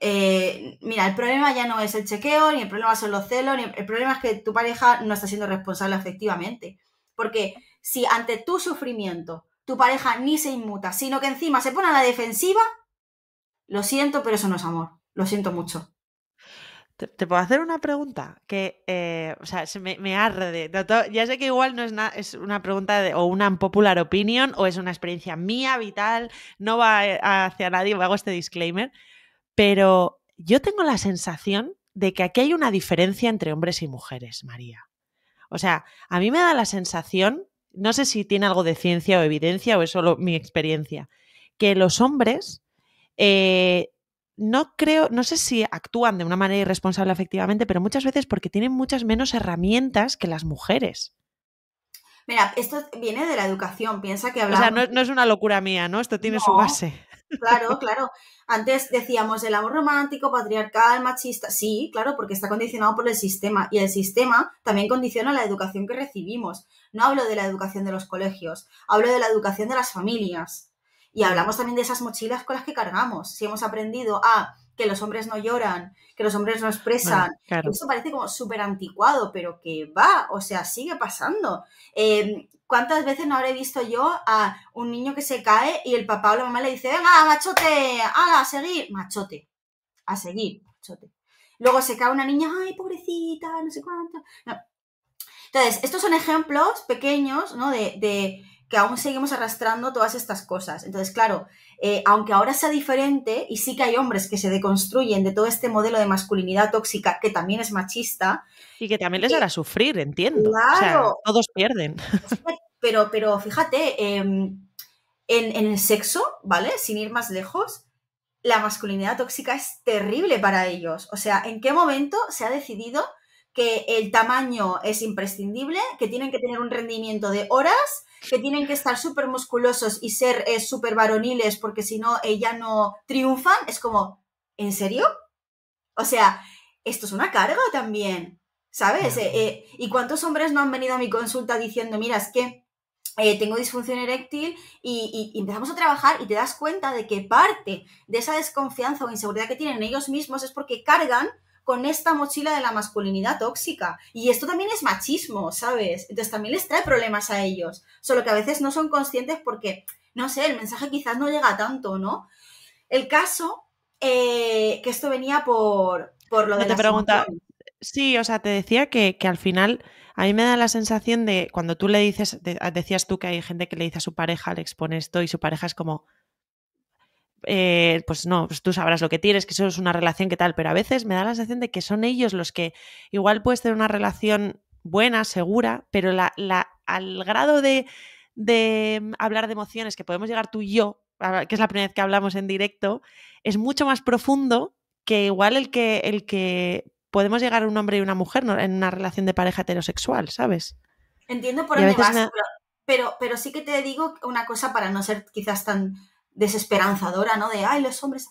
Eh, mira, el problema ya no es el chequeo, ni el problema son los celos, ni el problema es que tu pareja no está siendo responsable efectivamente. Porque si ante tu sufrimiento tu pareja ni se inmuta, sino que encima se pone a la defensiva, lo siento, pero eso no es amor. Lo siento mucho. Te, puedo hacer una pregunta que, eh, sea, me, me, arde. Ya sé que igual no es, una pregunta o una popular opinion o es una experiencia mía, vital, no va eh, hacia nadie, hago este disclaimer. Pero yo tengo la sensación de que aquí hay una diferencia entre hombres y mujeres, María. O sea, a mí me da la sensación, no sé si tiene algo de ciencia o evidencia o es solo mi experiencia, que los hombres eh, no creo, no sé si actúan de una manera irresponsable efectivamente, pero muchas veces porque tienen muchas menos herramientas que las mujeres. Mira, esto viene de la educación, piensa que hablamos... O sea, no, es una locura mía, ¿no? Esto tiene su base. Claro, claro. Antes decíamos el amor romántico, patriarcal, machista. Sí, claro, porque está condicionado por el sistema y el sistema también condiciona la educación que recibimos. No hablo de la educación de los colegios, hablo de la educación de las familias. Y hablamos también de esas mochilas con las que cargamos. Si hemos aprendido a que los hombres no lloran, que los hombres no expresan. Eso parece como súper anticuado, pero que va, o sea, sigue pasando. Em, ¿Cuántas veces no habré visto yo a un niño que se cae y el papá o la mamá le dice, venga, machote, a seguir, machote, a seguir, machote. Luego se cae una niña, ay, pobrecita, no sé cuánto. Entonces, estos son ejemplos pequeños, ¿no? de que aún seguimos arrastrando todas estas cosas. Entonces, claro, eh, aunque ahora sea diferente, y sí que hay hombres que se deconstruyen de todo este modelo de masculinidad tóxica, que también es machista. Y que también les hará sufrir, entiendo. Claro. todos pierden. Pero, pero fíjate, em, en, en el sexo, ¿vale? Sin ir más lejos, la masculinidad tóxica es terrible para ellos. O sea, ¿en qué momento se ha decidido que el tamaño es imprescindible, que tienen que tener un rendimiento de horas que tienen que estar súper musculosos y ser eh, súper varoniles porque si no, ella no triunfan, es como, ¿en serio? O sea, esto es una carga también, ¿sabes? Eh, eh, ¿Y cuántos hombres no han venido a mi consulta diciendo, mira, es que tengo disfunción eréctil y, y empezamos a trabajar y te das cuenta de que parte de esa desconfianza o inseguridad que tienen ellos mismos es porque cargan con esta mochila de la masculinidad tóxica. Y esto también es machismo, ¿sabes? Entonces también les trae problemas a ellos, solo que a veces no son conscientes porque, no sé, el mensaje quizás no llega tanto, ¿no? El caso, eh, que esto venía por, por lo de... Te pregunta, sí, o sea, te decía que, al final... A mí me da la sensación de cuando tú le dices, decías tú que hay gente que le dice a su pareja, le expone esto y su pareja es como, eh, pues no, pues tú sabrás lo que tienes, que eso es una relación que tal, pero a veces me da la sensación de que son ellos los que igual puedes tener una relación buena, segura, pero la, al grado de, mm, hablar de emociones que podemos llegar tú y yo, que es la primera vez que hablamos en directo, es mucho más profundo que igual el que, el que podemos llegar a un hombre y una mujer en una relación de pareja heterosexual, ¿sabes? Entiendo por dónde pero, pero, sí que te digo una cosa para no ser quizás tan desesperanzadora, ¿no? De, ay, los hombres.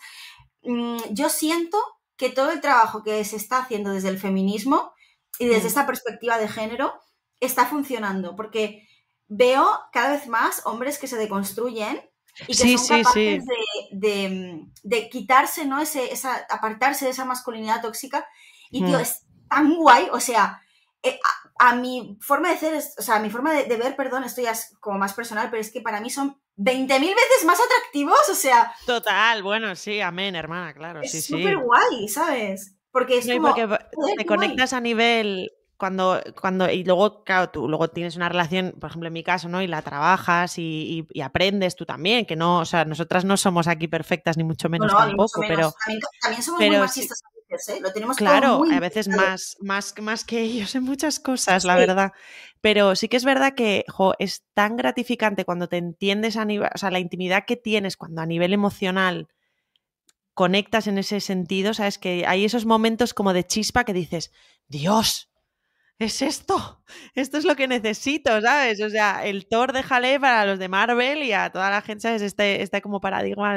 Mm, yo siento que todo el trabajo que se está haciendo desde el feminismo y desde mm. esta perspectiva de género está funcionando, porque veo cada vez más hombres que se deconstruyen y que son capaces mm, de, quitarse, ¿no? esa, apartarse de esa masculinidad tóxica. Y, tío, es tan guay, o sea, eh, a, mi forma de ser, o sea, mi forma de, de ver, perdón, esto ya es como más personal, pero es que para mí son 20.000 veces más atractivos, o sea. Total, bueno, sí, amén, hermana, claro. Es sí, súper guay, ¿sabes? Porque es como, porque te conectas a nivel cuando, cuando, y luego, claro, tú luego tienes una relación, por ejemplo, en mi caso, ¿no? Y la trabajas y, aprendes tú también, que no, o sea, nosotras no somos aquí perfectas, ni mucho menos tampoco, pero. También, somos muy marxistas claro, a veces más, más, más que ellos en muchas cosas, la verdad. Pero sí que es verdad que jo, es tan gratificante cuando te entiendes a nivel, o sea, la intimidad que tienes cuando a nivel emocional conectas en ese sentido, sabes que hay esos momentos como de chispa que dices, Dios, es esto, esto es lo que necesito, ¿sabes? O sea, el Thor de Jalé para los de Marvel y a toda la gente, es este, este, como paradigma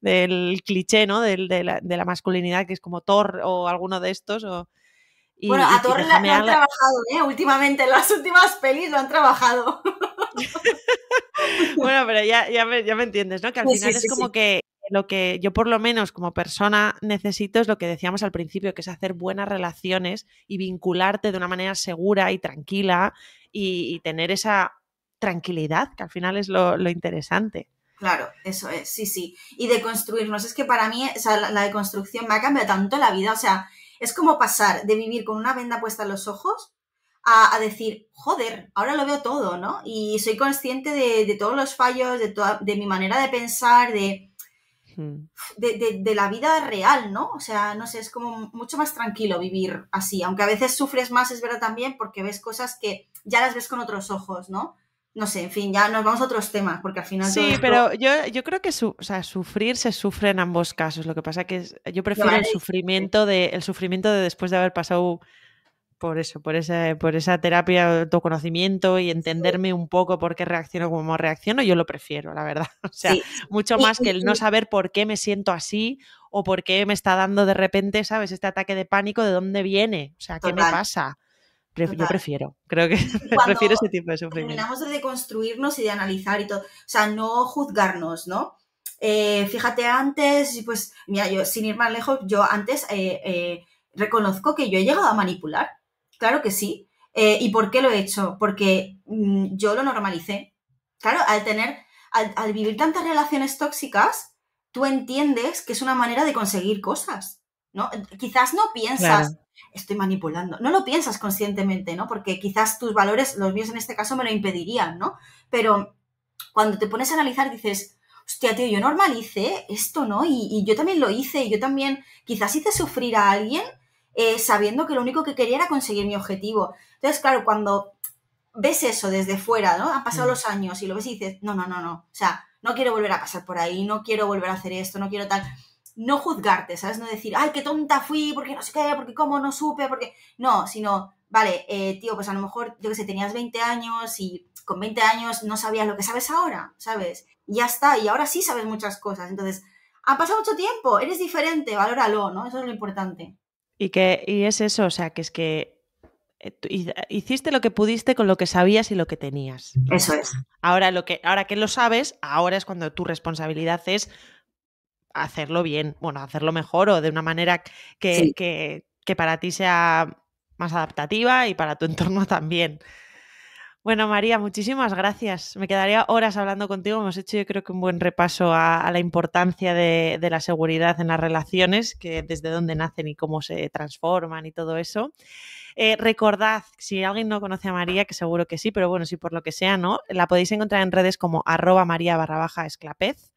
del cliché, ¿no? De, la, masculinidad, que es como Thor o alguno de estos. bueno, a Thor le han trabajado, ¿eh? Últimamente, las últimas pelis lo han trabajado. bueno, pero ya, me, entiendes, ¿no? Que al final es como que lo que yo por lo menos como persona necesito es lo que decíamos al principio, que es hacer buenas relaciones y vincularte de una manera segura y tranquila y, tener esa tranquilidad, que al final es lo, interesante. Claro, eso es, sí, sí. Y de construirnos, es que para mí, o sea, la, deconstrucción me ha cambiado tanto la vida, o sea, es como pasar de vivir con una venda puesta en los ojos a, decir, joder, ahora lo veo todo, ¿no? Y soy consciente de, de todos los fallos, de, de mi manera de pensar, de Mm. de, de, la vida real, ¿no? O sea, no sé, es como mucho más tranquilo vivir así, aunque a veces sufres más, es verdad también, porque ves cosas que ya las ves con otros ojos, ¿no? No sé, en fin, ya nos vamos a otros temas, porque al final... Sí, pero yo, creo que su, sufrir se sufre en ambos casos, lo que pasa que es, yo prefiero el sufrimiento, de, el sufrimiento de después de haber pasado por eso, por esa, por esa terapia de autoconocimiento y entenderme un poco por qué reacciono como reacciono, yo lo prefiero, la verdad. O sea, mucho más que el no saber por qué me siento así o por qué me está dando de repente, ¿sabes? Este ataque de pánico, ¿de dónde viene? O sea, ¿qué me pasa? Yo prefiero, creo que prefiero ese tipo de sufrimiento. Terminamos de construirnos y de analizar y todo, o sea, no juzgarnos, ¿no? Eh, fíjate antes, pues, mira, yo sin ir más lejos, yo antes eh, eh, reconozco que yo he llegado a manipular Claro que sí. Eh, ¿Y por qué lo he hecho? Porque mm, yo lo normalicé. Claro, al tener, al, vivir tantas relaciones tóxicas, tú entiendes que es una manera de conseguir cosas, ¿no? Quizás no piensas, estoy manipulando, no lo piensas conscientemente, ¿no? Porque quizás tus valores, los míos en este caso, me lo impedirían, ¿no? Pero cuando te pones a analizar dices, hostia, tío, yo normalicé esto, ¿no? Y, y yo también lo hice, y yo también quizás hice sufrir a alguien eh, sabiendo que lo único que quería era conseguir mi objetivo. Entonces, claro, cuando ves eso desde fuera, ¿no? Han pasado mm. los años y lo ves y dices, no, no, no, no, o sea, no quiero volver a pasar por ahí, no quiero volver a hacer esto, no quiero tal. No juzgarte, ¿sabes? No decir, ay, qué tonta fui, porque no sé qué, porque cómo no supe, porque... No, sino, vale, eh, tío, pues a lo mejor, yo que sé, tenías 20 años y con 20 años no sabías lo que sabes ahora, ¿sabes? ya está, y ahora sí sabes muchas cosas. Entonces, ha pasado mucho tiempo, eres diferente, valóralo, ¿no? Eso es lo importante. Y, que, y es eso, o sea, que es que eh, hiciste lo que pudiste con lo que sabías y lo que tenías. Eso es. Ahora, lo que, ahora que lo sabes, ahora es cuando tu responsabilidad es hacerlo bien, bueno, hacerlo mejor o de una manera que, que, que para ti sea más adaptativa y para tu entorno también. Bueno, María, muchísimas gracias. Me quedaría horas hablando contigo. Hemos hecho yo creo que un buen repaso a, la importancia de, la seguridad en las relaciones, que desde dónde nacen y cómo se transforman y todo eso. Eh, recordad, si alguien no conoce a María, que seguro que sí, pero bueno, si por lo que sea no, la podéis encontrar en redes como arroba maría barra baja esclapez.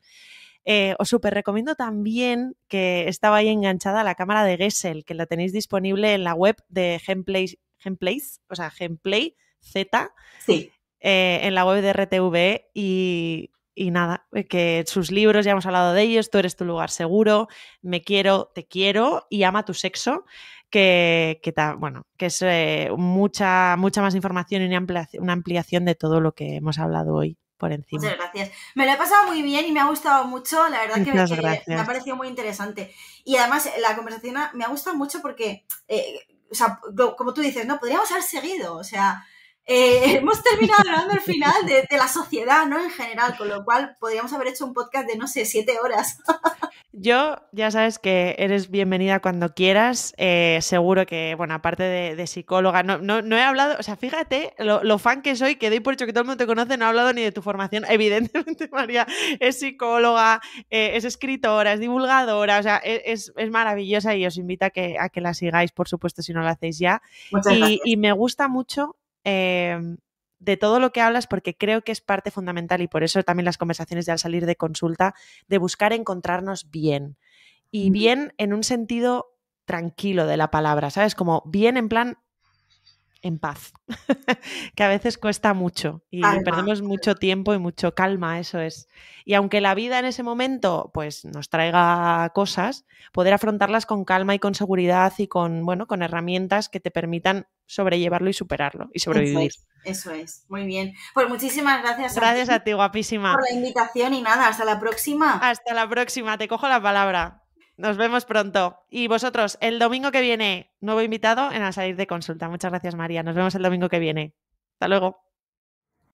Eh, os súper recomiendo también que estaba ahí enganchada la cámara de Gessel, que la tenéis disponible en la web de Gemplays, o sea, Gemplay. Z. Sí. Eh, en la web de RTV y, y, nada, eh, que sus libros, ya hemos hablado de ellos, Tú eres tu lugar seguro, Me quiero, te quiero y Ama tu sexo, que, que bueno, que es eh, mucha, mucha más información y una ampliación, de todo lo que hemos hablado hoy por encima. Muchas gracias. Me lo he pasado muy bien y me ha gustado mucho. La verdad que, me, ha parecido muy interesante. Y además la conversación me ha gustado mucho porque, o sea, como tú dices, no podríamos haber seguido. O sea, eh, hemos terminado hablando al final de, la sociedad, ¿no? En general, con lo cual podríamos haber hecho un podcast de, no sé, siete horas. Yo, ya sabes que eres bienvenida cuando quieras. Eh, seguro que, bueno, aparte de, psicóloga, no, no, he hablado, o sea, fíjate lo, fan que soy, que doy por hecho que todo el mundo te conoce, no he hablado ni de tu formación. Evidentemente, María es psicóloga, eh, es escritora, es divulgadora, o sea, e, es, maravillosa y os invito a que, la sigáis, por supuesto, si no la hacéis ya. Y, y me gusta mucho Em, de todo lo que hablas porque creo que es parte fundamental y por eso también las conversaciones de al salir de consulta, de buscar encontrarnos bien. Y bien en un sentido tranquilo de la palabra, ¿sabes? Como bien en plan en paz, que a veces cuesta mucho y perdemos mucho tiempo y mucho calma, eso es. Y aunque la vida en ese momento pues nos traiga cosas, poder afrontarlas con calma y con seguridad y con bueno, con herramientas que te permitan sobrellevarlo y superarlo y sobrevivir. Eso es, muy bien. Pues muchísimas gracias. Gracias a ti, a ti guapísima. Por la invitación y nada, hasta la próxima. Hasta la próxima, te cojo la palabra. Nos vemos pronto. Y vosotros, el domingo que viene, nuevo invitado en A Salir de Consulta. Muchas gracias, María. Nos vemos el domingo que viene. Hasta luego.